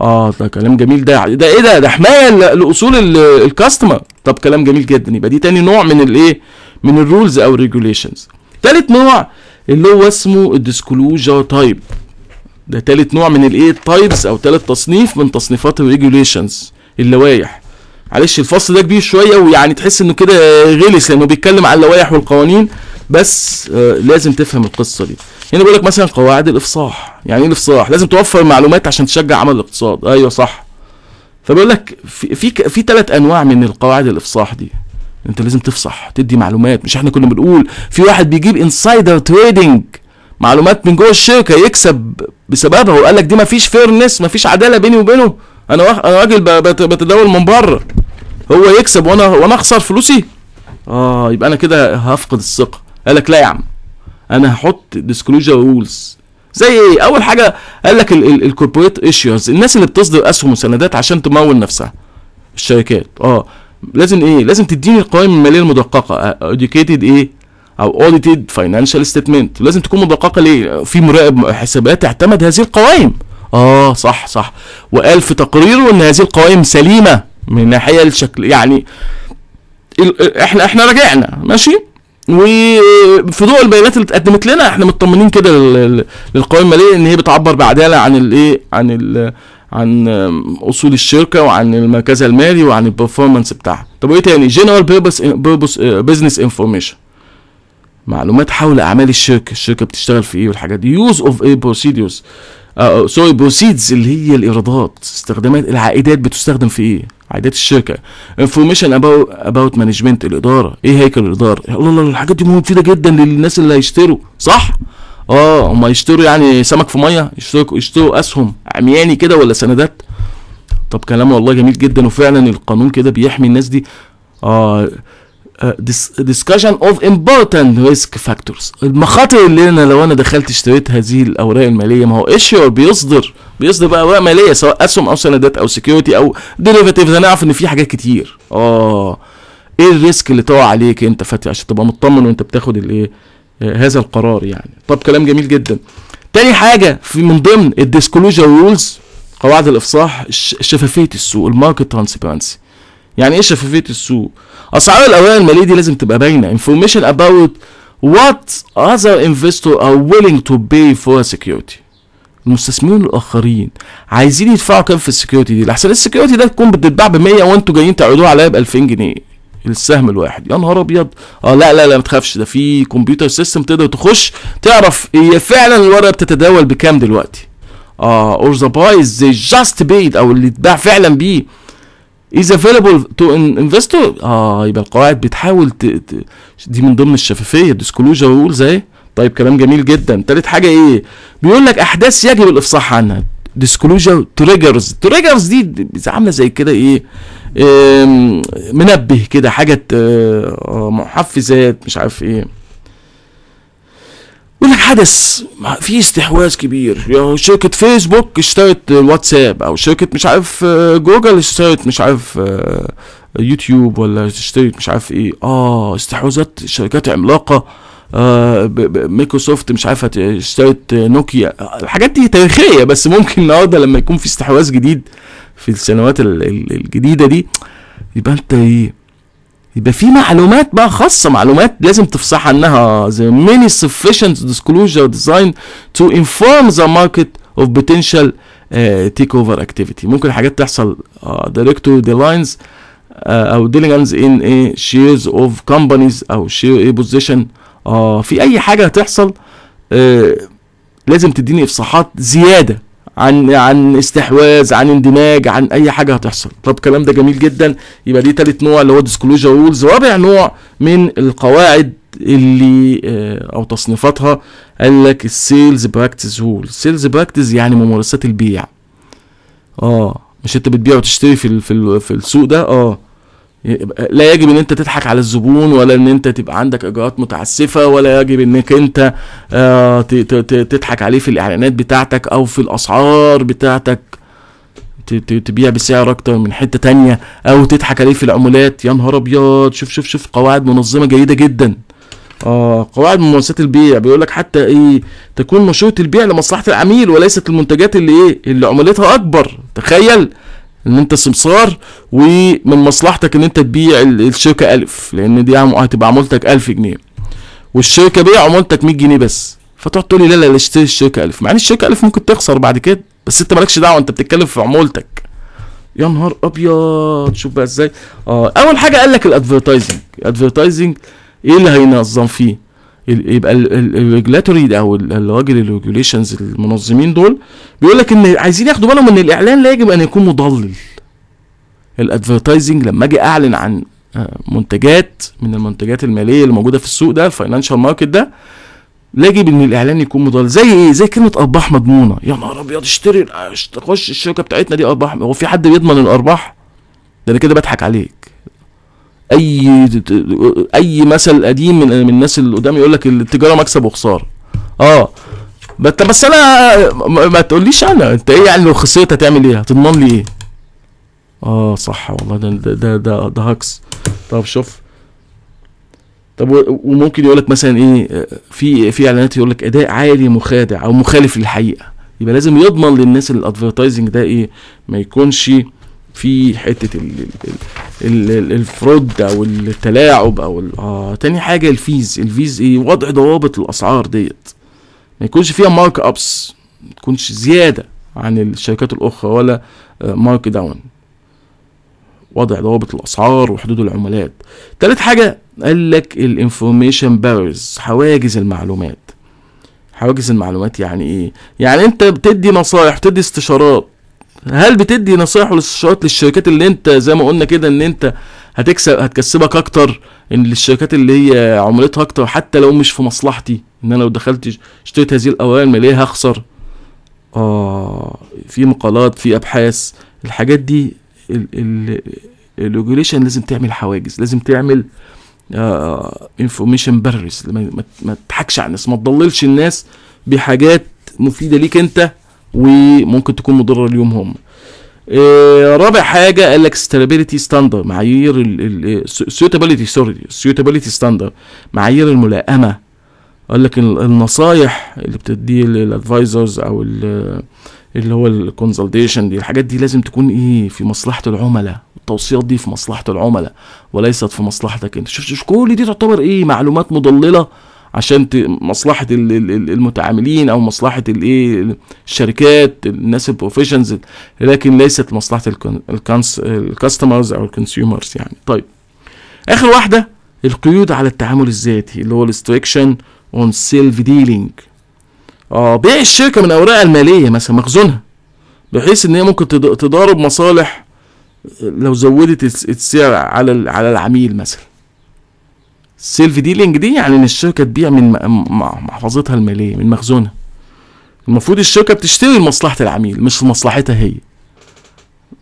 اه ده كلام جميل ده ده ايه ده ده حمايه لاصول الكاستمر طب كلام جميل جدا يبقى دي تاني نوع من الايه من الرولز او الريجوليشنز تالت نوع اللي هو اسمه الديسكلوجر تايب ده تالت نوع من الايه تايبس او تالت تصنيف من تصنيفات الريجوليشنز اللوائح معلش الفصل ده كبير شويه ويعني تحس انه كده غلس لانه بيتكلم على اللوائح والقوانين بس آه، لازم تفهم القصه دي هنا بيقول لك مثلا قواعد الافصاح يعني ايه الافصاح لازم توفر معلومات عشان تشجع عمل الاقتصاد ايوه صح فبيقول لك في في في ثلاث انواع من القواعد الافصاح دي انت لازم تفصح تدي معلومات مش احنا كنا بنقول في واحد بيجيب انسايدر تريدنج معلومات من جوه الشركه يكسب بسببها وقال لك دي ما فيش فيرنس ما فيش عداله بيني وبينه انا انا راجل بتداول من بره هو يكسب وانا وانا اخسر فلوسي اه يبقى انا كده هفقد الثقه قال لك لا يا عم انا هحط ديسكلوجر رولز زي ايه اول حاجه قال لك الكوربوريت ايشوز الناس اللي بتصدر اسهم وسندات عشان تمول نفسها الشركات اه لازم ايه لازم تديني القوائم الماليه المدققه اديوكيتد ايه او اوديتد فاينانشال ستيتمنت لازم تكون مدققه ليه في مراقب حسابات اعتمد هذه القوائم اه صح صح وقال في تقريره ان هذه القوائم سليمه من ناحيه الشكل يعني احنا احنا رجعنا ماشي وفي ضوء البيانات اللي اتقدمت لنا احنا مطمنين كده للقوائم الماليه ان هي بتعبر بعداله عن الايه عن ال عن اصول الشركه وعن المركز المالي وعن البرفورمانس بتاعها طب وايه تاني جنرال بيربس بيربس بزنس انفورميشن معلومات حول اعمال الشركه الشركه بتشتغل في ايه والحاجات دي يوز اوف ايه بروسيديوز سوري آه، بروسيدز آه، اللي هي الايرادات استخدامات العائدات بتستخدم في ايه عائدات الشركه انفورميشن اباوت اباوت مانجمنت الاداره ايه هيكل الاداره الله الحاجات دي مفيده جدا للناس اللي هيشتروا صح اه هم يشتروا يعني سمك في ميه يشتروا يشتروا اسهم عمياني كده ولا سندات طب كلام والله جميل جدا وفعلا القانون كده بيحمي الناس دي اه ديسكشن اوف امبورتنت ريسك فاكتورز المخاطر اللي انا لو انا دخلت اشتريت هذه الاوراق الماليه ما هو ايشيور بيصدر بيصدر بقى اوراق ماليه سواء اسهم او سندات او سكيورتي او ديريفاتيفز انا اعرف ان في حاجات كتير اه ايه الريسك اللي طوع عليك انت فاتي عشان تبقى مطمن وانت بتاخد الايه آه، هذا القرار يعني طب كلام جميل جدا تاني حاجه في من ضمن الديسكلوجر رولز قواعد الافصاح شفافيه السوق الماركت ترانسبيرنسي يعني ايه شفافيه السوق اسعار الاوراق الماليه دي لازم تبقى باينه انفورميشن اباوت وات اذر انفستور ار ويلينج تو باي فور سكيورتي المستثمرين الاخرين عايزين يدفعوا كام في السكيورتي دي لحسن السكيورتي ده تكون بتتباع ب 100 وانتوا جايين تعرضوها عليا ب 2000 جنيه السهم الواحد يا نهار ابيض اه لا لا لا ما تخافش ده في كمبيوتر سيستم تقدر تخش تعرف هي فعلا الورقه بتتداول بكام دلوقتي اه اور ذا برايس زي جاست بيد او اللي اتباع فعلا بيه is available to investor اه يبقى القواعد بتحاول ت... ت... دي من ضمن الشفافيه ديسكلوجر رولز زي طيب كلام جميل جدا تالت حاجه ايه بيقول لك احداث يجب الافصاح عنها ديسكلوجر تريجرز تريجرز دي عامله زي كده ايه منبه كده حاجه آه، محفزات مش عارف ايه يقول لك حدث في استحواذ كبير يعني شركة فيسبوك اشترت الواتساب او شركة مش عارف آه، جوجل اشترت مش عارف آه، يوتيوب ولا اشترت مش عارف ايه اه استحواذات شركات عملاقة آه مايكروسوفت مش عارفة اشترت نوكيا الحاجات دي تاريخية بس ممكن النهاردة لما يكون في استحواذ جديد في السنوات الجديدة دي يبقى انت ايه يبقى في معلومات بقى خاصه معلومات لازم تفصح عنها the many sufficient disclosure designed to inform the market of potential take over activity ممكن حاجات تحصل to the lines uh, او in a uh, shares of companies او share a position uh, في اي حاجه هتحصل uh, لازم تديني افصاحات زياده عن عن استحواذ عن اندماج عن اي حاجه هتحصل طب الكلام ده جميل جدا يبقى دي ثالث نوع اللي هو ديسكلوجر رولز رابع نوع من القواعد اللي آه، او تصنيفاتها قال لك السيلز براكتس رول سيلز براكتس يعني ممارسات البيع اه مش انت بتبيع وتشتري في, في السوق ده اه لا يجب ان انت تضحك على الزبون ولا ان انت تبقى عندك اجراءات متعسفه ولا يجب انك انت آه، تضحك عليه في الاعلانات بتاعتك او في الاسعار بتاعتك تبيع بسعر اكتر من حته تانية او تضحك عليه في العمولات يا نهار ابيض شوف شوف شوف قواعد منظمه جيده جدا اه قواعد ممارسات البيع بيقول لك حتى ايه تكون مشروط البيع لمصلحه العميل وليست المنتجات اللي ايه اللي عمولتها اكبر تخيل ان انت سمسار ومن مصلحتك ان انت تبيع الشركه الف لان دي هتبقى عمولتك الف جنيه والشركه ب عمولتك 100 جنيه بس فتقعد تقول لي لا لا اشتري الشركه الف مع ان الشركه الف ممكن تخسر بعد كده بس انت مالكش دعوه انت بتتكلم في عمولتك يا نهار ابيض شوف بقى ازاي اه اول حاجه قال لك الادفرتايزنج الادفرتايزنج ايه اللي هينظم فيه يبقى الريجلاتوري او الراجل الريجوليشنز المنظمين دول بيقول لك ان عايزين ياخدوا بالهم ان الاعلان لا يجب ان يكون مضلل الادفرتايزنج لما اجي اعلن عن آه، منتجات من المنتجات الماليه اللي موجوده في السوق ده الفاينانشال ماركت ده لا يجب ان الاعلان يكون مضلل زي ايه زي كلمه ارباح مضمونه يا نهار ابيض اشتري خش الشركه بتاعتنا دي ارباح هو في حد بيضمن الارباح ده انا كده بضحك عليك اي اي مثل قديم من من الناس اللي قدام يقول لك التجاره مكسب وخساره اه بس بس انا ما تقوليش انا انت ايه يعني لو خسرت هتعمل ايه هتضمن لي ايه اه صح والله ده ده ده ده هكس طب شوف طب وممكن يقول لك مثلا ايه في في اعلانات يقول لك اداء عالي مخادع او مخالف للحقيقه يبقى لازم يضمن للناس الادفرتايزنج ده ايه ما يكونش في حته الفرود او التلاعب او آه تاني حاجه الفيز الفيز ايه وضع ضوابط الاسعار ديت ما يكونش فيها مارك ابس ما تكونش زياده عن الشركات الاخرى ولا مارك داون وضع ضوابط الاسعار وحدود العملات تالت حاجه قال لك الانفورميشن بارز حواجز المعلومات حواجز المعلومات يعني ايه يعني انت بتدي نصايح بتدي استشارات هل بتدي نصائح واستشارات للشركات اللي انت زي ما قلنا كده ان انت هتكسب هتكسبك اكتر ان الشركات اللي هي عملتها اكتر حتى لو مش في مصلحتي ان انا لو دخلت اشتريت هذه الاوراق الماليه هخسر اه في مقالات في ابحاث الحاجات دي الريجوليشن لازم تعمل حواجز لازم تعمل انفورميشن آه، بارس ما تضحكش على الناس ما تضللش الناس بحاجات مفيده ليك انت وممكن تكون مضره ليهم هم آه، رابع حاجه قال لك ستابيليتي ستاندر معايير السيوتابيليتي سوري السيوتابيليتي ستاندر معايير الملائمه قال لك النصايح اللي بتديه للادفايزرز او اللي هو الكونسلتيشن دي الحاجات دي لازم تكون ايه في مصلحه العملاء التوصيات دي في مصلحه العملاء وليست في مصلحتك انت شوف كل دي تعتبر ايه معلومات مضلله عشان مصلحه المتعاملين او مصلحه الايه الشركات الناس البروفيشنز لكن ليست مصلحه الكاستمرز او الكونسيومرز يعني طيب اخر واحده القيود على التعامل الذاتي اللي هو الاستريكشن اون سيلف ديلينج اه بيع الشركه من اوراقها الماليه مثلا مخزونها بحيث ان هي ممكن تضارب مصالح لو زودت السعر على على العميل مثلا السيلف ديلينج دي يعني ان الشركه تبيع من محفظتها الماليه من مخزونها المفروض الشركه بتشتري لمصلحه العميل مش لمصلحتها هي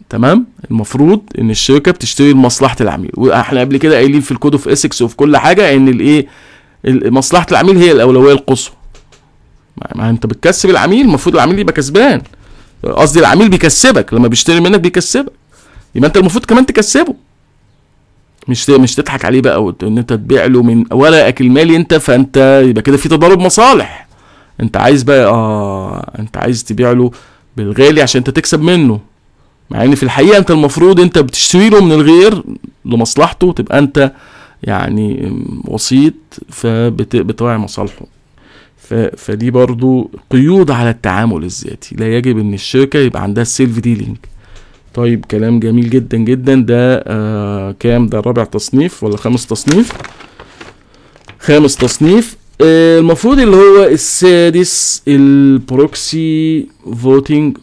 تمام المفروض ان الشركه بتشتري لمصلحه العميل واحنا قبل كده قايلين في الكود اوف اسكس وفي كل حاجه ان الايه مصلحه العميل هي الاولويه القصوى ما انت بتكسب العميل المفروض العميل يبقى كسبان قصدي العميل بيكسبك لما بيشتري منك بيكسبك يبقى انت المفروض كمان تكسبه مش مش تضحك عليه بقى وان انت تبيع له من ورقك المالي انت فانت يبقى كده في تضارب مصالح انت عايز بقى اه انت عايز تبيع له بالغالي عشان انت تكسب منه مع ان في الحقيقه انت المفروض انت بتشتري له من الغير لمصلحته تبقى انت يعني وسيط فبتراعي مصالحه فدي برضو قيود على التعامل الذاتي لا يجب ان الشركه يبقى عندها السيلف ديلينج طيب كلام جميل جدا جدا ده آه كام ده رابع تصنيف ولا خامس تصنيف خامس تصنيف آه المفروض اللي هو السادس البروكسي فوتينج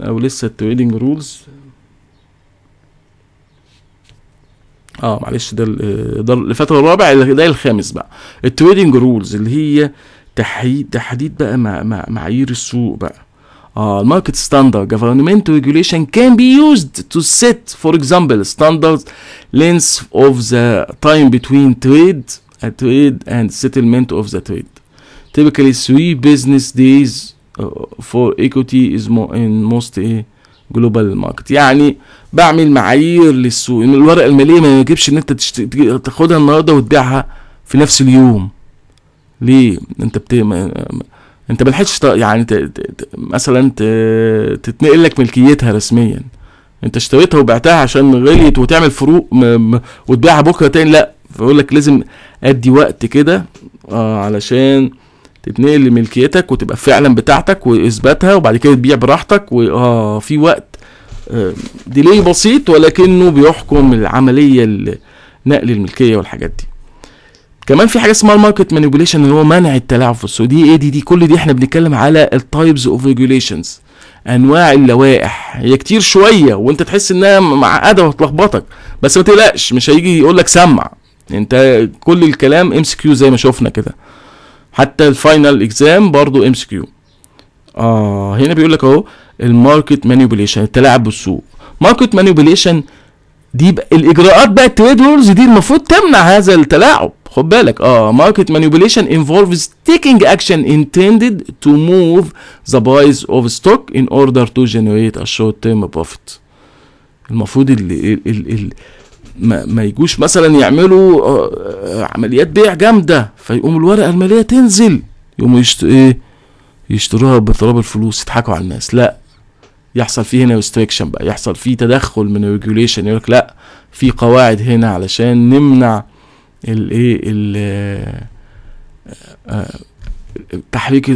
او لسه التريدنج رولز اه معلش ده آه، ده الفترة الرابع ده الخامس بقى التريدنج رولز اللي هي تحديد بقى مع معايير السوق بقى uh, market standard government regulation can be used to set for example standard length of the time between trade a trade and settlement of the trade typically three business days uh, for equity is more in most uh, global market يعني بعمل معايير للسوق ان الورقه الماليه ما يجبش ان انت تشت... تاخدها النهارده وتبيعها في نفس اليوم ليه انت بت... ما... انت ما يعني ت... ت... مثلا ت... تتنقل لك ملكيتها رسميا انت اشتريتها وبعتها عشان غليت وتعمل فروق م... م... وتبيعها بكره تاني لا فيقول لك لازم ادي وقت كده آه علشان تتنقل لملكيتك وتبقى فعلا بتاعتك واثباتها وبعد كده تبيع براحتك واه في وقت ديلي آه، بسيط ولكنه بيحكم العمليه نقل الملكيه والحاجات دي كمان في حاجه اسمها الماركت مانيبيوليشن اللي هو منع التلاعب في السوق دي ايه دي دي كل دي احنا بنتكلم على التايبز اوف ريجوليشنز انواع اللوائح هي كتير شويه وانت تحس انها معقده وهتلخبطك بس ما تقلقش مش هيجي يقول لك سمع انت كل الكلام ام سي كيو زي ما شفنا كده حتى الفاينل اكزام برضو ام سي كيو اه هنا بيقول لك اهو الماركت مانيبيوليشن التلاعب بالسوق ماركت مانيبيوليشن دي بقى الاجراءات بقى التريد رولز دي المفروض تمنع هذا التلاعب خد بالك اه ماركت مانيبيوليشن انفولفز تيكينج اكشن intended to move the price of stock in order to generate a short term profit المفروض ال ال ال ال ما, ما يجوش مثلا يعملوا آه، عمليات بيع جامده فيقوم الورقه الماليه تنزل يقوموا يشت... ايه يشتروها باضطراب الفلوس يضحكوا على الناس لا يحصل فيه هنا ريستريكشن بقى يحصل فيه تدخل من الريجوليشن يقول لك لا في قواعد هنا علشان نمنع الايه آه، آه، تحريك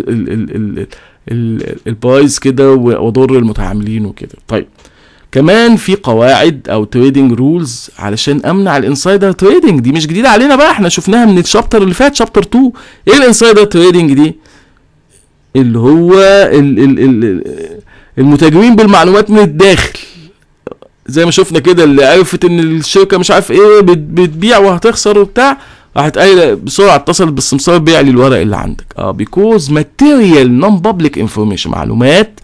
البايز كده واضر المتعاملين وكده طيب كمان في قواعد او تريدنج رولز علشان امنع الانسايدر تريدنج دي مش جديده علينا بقى احنا شفناها من الشابتر اللي فات شابتر 2 ايه الانسايدر تريدنج دي اللي هو ال ال ال المتاجرين بالمعلومات من الداخل زي ما شفنا كده اللي عرفت ان الشركه مش عارف ايه بتبيع وهتخسر وبتاع راحت قايله بسرعه اتصلت بالسمسار بيع لي الورق اللي عندك اه بيكوز ماتيريال نون بابليك انفورميشن معلومات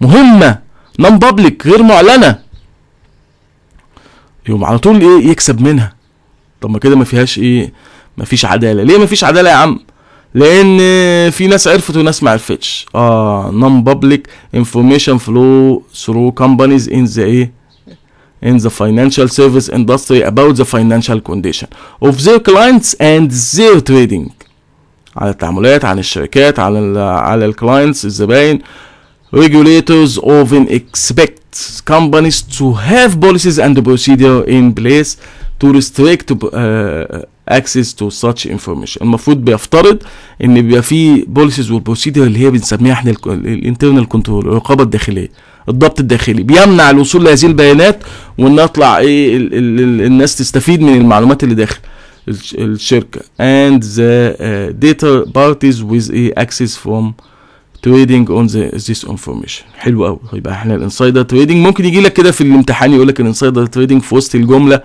مهمه نون بابليك غير معلنه يقوم على طول ايه يكسب منها طب ما كده ما فيهاش ايه ما فيش عداله ليه ما فيش عداله يا عم لان في ناس عرفت وناس ما عرفتش اه نون بابليك انفورميشن فلو ثرو كومبانيز ان ذا ايه in the financial service industry about the financial condition of their clients and their trading على التعاملات عن الشركات على ال على الكلاينتس الزباين regulators often expect companies to have policies and procedures in place to restrict uh, access to such information المفروض بيفترض ان بيبقى في بوليسز والبروسيدر اللي هي بنسميها احنا الانترنال كنترول الرقابه الداخليه الضبط الداخلي بيمنع الوصول لهذه البيانات وان اطلع ايه الـ الـ الـ الناس تستفيد من المعلومات اللي داخل الشركه and the uh, data parties with a access from trading on the, this information حلو قوي يبقى احنا الانسايدر تريدنج ممكن يجي لك كده في الامتحان يقول لك الانسايدر تريدنج في وسط الجمله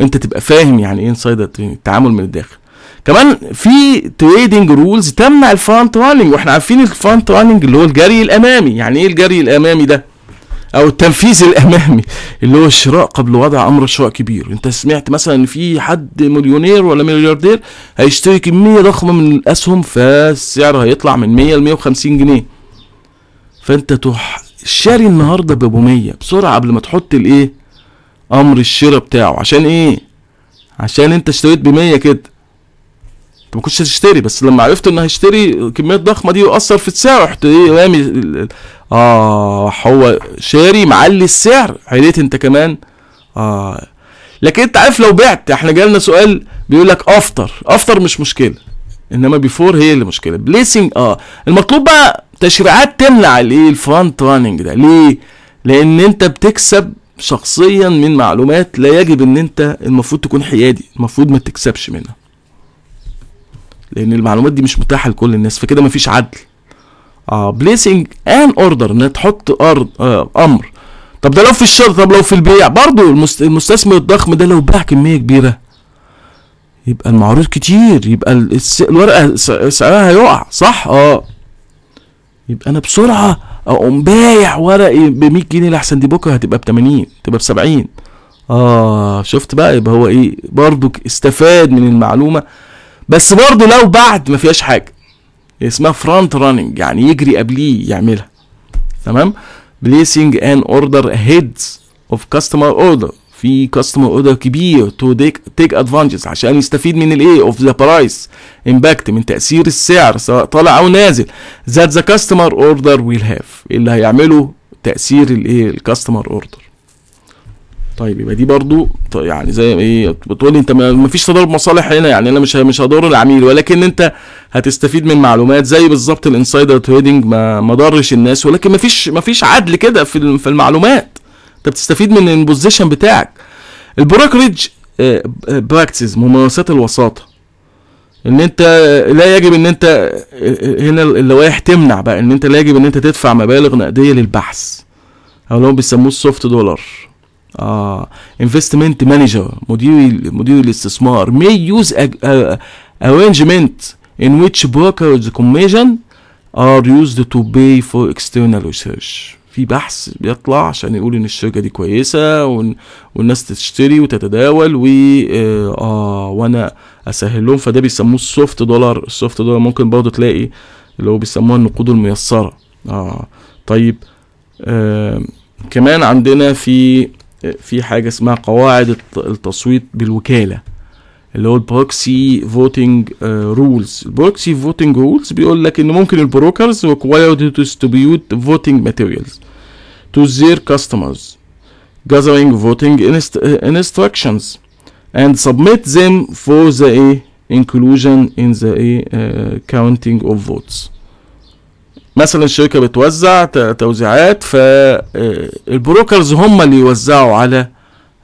انت تبقى فاهم يعني ايه انسايد التعامل من الداخل كمان في تريدنج رولز تمنع الفرونت راننج واحنا عارفين الفرونت راننج اللي هو الجري الامامي يعني ايه الجري الامامي ده او التنفيذ الامامي اللي هو الشراء قبل وضع امر شراء كبير انت سمعت مثلا ان في حد مليونير ولا ملياردير هيشتري كميه ضخمه من الاسهم فالسعر هيطلع من 100 ل 150 جنيه فانت تروح شاري النهارده ب 100 بسرعه قبل ما تحط الايه امر الشراء بتاعه عشان ايه عشان انت اشتريت 100 كده انت ما كنتش هتشتري بس لما عرفت انه هيشتري الكميه الضخمه دي واثر في السعر رحت ايه رامي اه هو شاري معلي السعر عيليت انت كمان اه لكن انت عارف لو بعت احنا جالنا سؤال بيقول لك افطر افطر مش مشكله انما بيفور هي اللي مشكله بليسنج اه المطلوب بقى تشريعات تمنع الايه الفرونت راننج ده ليه لان انت بتكسب شخصيا من معلومات لا يجب ان انت المفروض تكون حيادي المفروض ما تكسبش منها لان المعلومات دي مش متاحه لكل الناس فكده مفيش عدل اه بليسنج ان اوردر ان تحط ارض آه امر طب ده لو في الشرط طب لو في البيع برضه المستثمر الضخم ده لو باع كميه كبيره يبقى المعروض كتير يبقى الورقه سعرها هيقع صح اه يبقى انا بسرعه اقوم بايع ورقي ب 100 جنيه لاحسن دي بكره هتبقى ب 80 تبقى ب 70 اه شفت بقى يبقى هو ايه برضو استفاد من المعلومه بس برضو لو بعد ما فيهاش حاجه اسمها فرونت راننج يعني يجري قبليه يعملها تمام بليسنج ان اوردر هيدز اوف كاستمر اوردر في كاستمر اوردر كبير تو تيك ادفانتجز عشان يستفيد من الايه اوف ذا برايس امباكت من تاثير السعر سواء طالع او نازل ذات ذا كاستمر اوردر ويل هاف اللي هيعمله تاثير الايه الكاستمر اوردر طيب يبقى دي برضو يعني زي ايه بتقول انت ما فيش تضارب مصالح هنا يعني انا مش مش هضر العميل ولكن انت هتستفيد من معلومات زي بالظبط الانسايدر تريدنج ما ما ضرش الناس ولكن ما فيش ما فيش عدل كده في المعلومات انت بتستفيد من البوزيشن بتاعك البروكريج براكتسز آه، آه، ممارسات الوساطه ان انت لا يجب ان انت آه، هنا اللوائح تمنع بقى ان انت لا يجب ان انت تدفع مبالغ نقديه للبحث او اللي هم بيسموه السوفت دولار اه انفستمنت مانجر مدير مدير الاستثمار may use a, ان ويتش in which ار commission are used to pay for external research في بحث بيطلع عشان يقول ان الشركه دي كويسه والناس تشتري وتتداول و آه،, اه وانا اسهل لهم فده بيسموه السوفت دولار السوفت دولار ممكن برضه تلاقي اللي هو بيسموها النقود الميسره اه طيب آه كمان عندنا في آه، في حاجه اسمها قواعد التصويت بالوكاله اللي هو البروكسي فوتنج رولز البروكسي فوتنج رولز بيقول لك ان ممكن البروكرز required to distribute voting materials to their customers gathering voting inst instructions and submit them for the inclusion in the counting of votes مثلا شركه بتوزع توزيعات فالبروكرز هم اللي يوزعوا على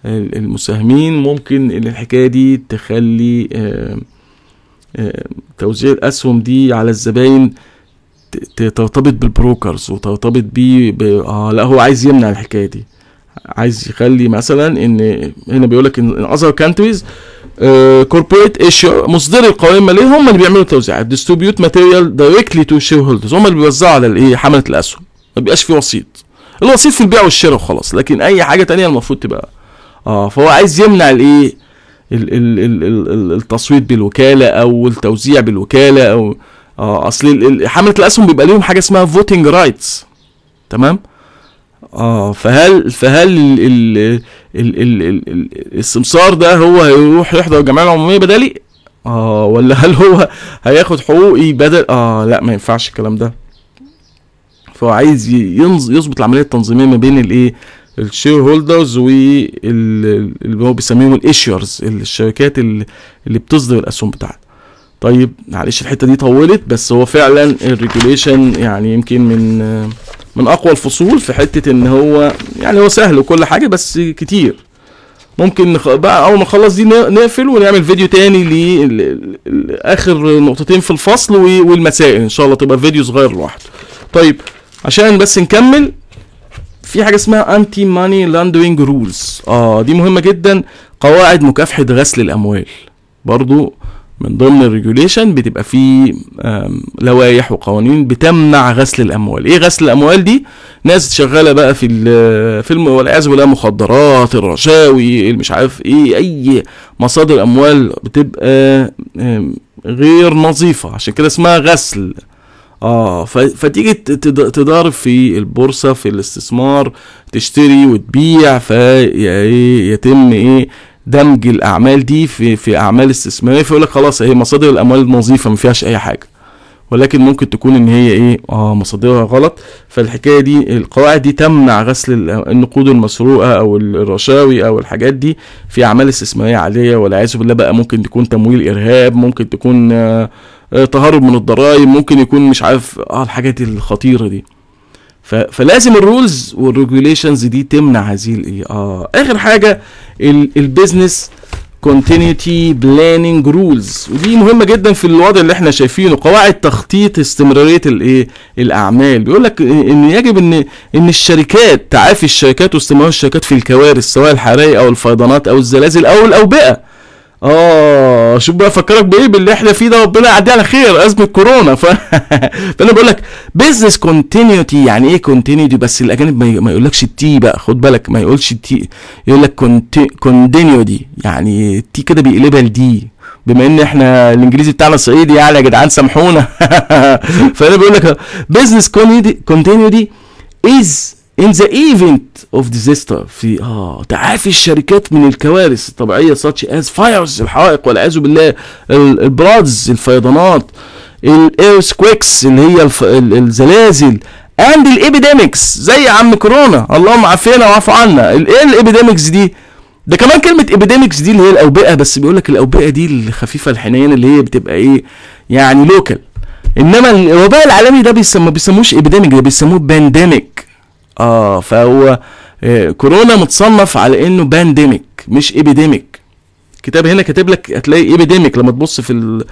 المساهمين ممكن ان الحكاية دي تخلي آه، آه، توزيع الأسهم دي على الزباين ترتبط بالبروكرز وترتبط بيه ب... آه لا هو عايز يمنع الحكاية دي عايز يخلي مثلا ان هنا بيقول لك ان اذر كانتريز كوربريت مصدر القوائم الماليه هم اللي بيعملوا التوزيعات ديستريبيوت ماتيريال دايركتلي تو شير هولدرز هم اللي بيوزعوا على الايه حمله الاسهم ما بيبقاش في وسيط الوسيط في البيع والشراء وخلاص لكن اي حاجه تانية المفروض تبقى اه فهو عايز يمنع الايه التصويت بالوكاله او التوزيع بالوكاله او اه اصل حمله الاسهم بيبقى ليهم حاجه اسمها فوتنج رايتس تمام اه فهل فهل ال ال ال ال الـ السمسار ده هو هيروح يحضر الجمعيه العموميه بدالي اه ولا هل هو هياخد حقوقي بدل اه لا ما ينفعش الكلام ده فهو عايز يظبط العمليه التنظيميه ما بين الايه الشير هولدرز واللي هو بيسميهم الايشيرز الشركات اللي بتصدر الاسهم بتاعتها طيب معلش الحته دي طولت بس هو فعلا الريجوليشن يعني يمكن من من اقوى الفصول في حته ان هو يعني هو سهل وكل حاجه بس كتير ممكن بقى اول ما نخلص دي نقفل ونعمل فيديو تاني لاخر نقطتين في الفصل والمسائل ان شاء الله تبقى فيديو صغير لوحده طيب عشان بس نكمل في حاجه اسمها انتي ماني لاندرينج رولز اه دي مهمه جدا قواعد مكافحه غسل الاموال برضو من ضمن الريجوليشن بتبقى في لوائح وقوانين بتمنع غسل الاموال ايه غسل الاموال دي ناس شغاله بقى في في والعياذ بالله مخدرات الرشاوي مش عارف ايه اي مصادر اموال بتبقى غير نظيفه عشان كده اسمها غسل اه فتيجي تضارب في البورصه في الاستثمار تشتري وتبيع فيتم ايه،, ايه دمج الاعمال دي في في اعمال استثماريه فيقول لك خلاص هي مصادر الاموال نظيفه ما فيهاش اي حاجه ولكن ممكن تكون ان هي ايه اه مصادرها غلط فالحكايه دي القواعد دي تمنع غسل النقود المسروقه او الرشاوي او الحاجات دي في اعمال استثماريه عاديه والعياذ بالله بقى ممكن تكون تمويل ارهاب ممكن تكون آه آه، تهرب من الضرائب ممكن يكون مش عارف اه الحاجات الخطيره دي فلازم الرولز والريجوليشنز دي تمنع هذه الايه اه اخر حاجه البيزنس كونتينيوتي بلاننج رولز ودي مهمه جدا في الوضع اللي احنا شايفينه قواعد تخطيط استمراريه الايه الاعمال بيقول لك ان يجب ان ان الشركات تعافي الشركات واستمرار الشركات في الكوارث سواء الحرائق او الفيضانات او الزلازل او الاوبئه اه شوف بقى افكرك بايه باللي احنا فيه ده ربنا يعديه على خير ازمه كورونا ف... (laughs) فانا بقول لك بزنس كونتينيوتي يعني ايه كونتينيوتي بس الاجانب ما, ما يقولكش التي بقى خد بالك ما يقولش التي يقول لك كونتينيوتي يعني التي كده بيقلبها لدي بما ان احنا الانجليزي بتاعنا صعيدي يعني يا جدعان سامحونا (laughs) فانا بقول لك بزنس كونتينيوتي از in the event of disaster في اه تعافي الشركات من الكوارث الطبيعيه such as fires الحرائق والعياذ بالله البرادز الفيضانات الايرثكويكس اللي هي الف... الزلازل اند الابيديمكس زي عم كورونا اللهم عافينا واعف عنا ايه الابيديمكس دي ده كمان كلمة ابيديمكس دي اللي هي الأوبئة بس بيقول لك الأوبئة دي الخفيفة الحنين اللي هي بتبقى إيه يعني لوكال إنما الوباء العالمي ده بيسمى بيسموش ابيديمك ده بيسموه بانديميك اه فهو آه، كورونا متصنف على انه بانديميك مش ايبيديميك الكتاب هنا كاتب لك هتلاقي ايبيديميك لما تبص في ال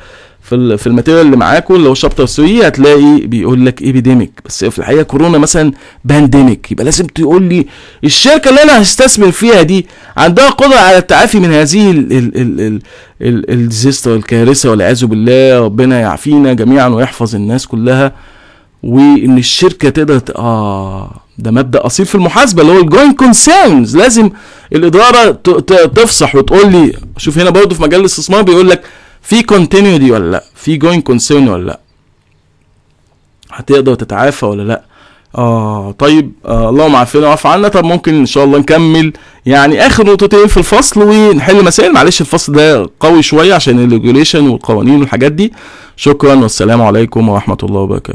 في الـ في الماتيريال اللي معاكوا اللي هو شابتر 3 هتلاقي بيقول لك ايبيديميك بس في الحقيقه كورونا مثلا بانديميك يبقى لازم تقول لي الشركه اللي انا هستثمر فيها دي عندها قدره على التعافي من هذه الديزاستر الكارثه والعياذ بالله ربنا يعافينا جميعا ويحفظ الناس كلها وان الشركه تقدر اه ده مبدا اصيل في المحاسبه اللي هو الجوين كونسيرنز لازم الاداره تفصح وتقول لي شوف هنا برضه في مجال الاستثمار بيقول لك في كونتينيودي ولا لا في جوين كونسيرن ولا لا هتقدر تتعافى ولا لا اه طيب آه اللهم عافينا وعف عنا طب ممكن ان شاء الله نكمل يعني اخر نقطتين في الفصل ونحل مسائل معلش الفصل ده قوي شويه عشان الريجوليشن والقوانين والحاجات دي شكرا والسلام عليكم ورحمه الله وبركاته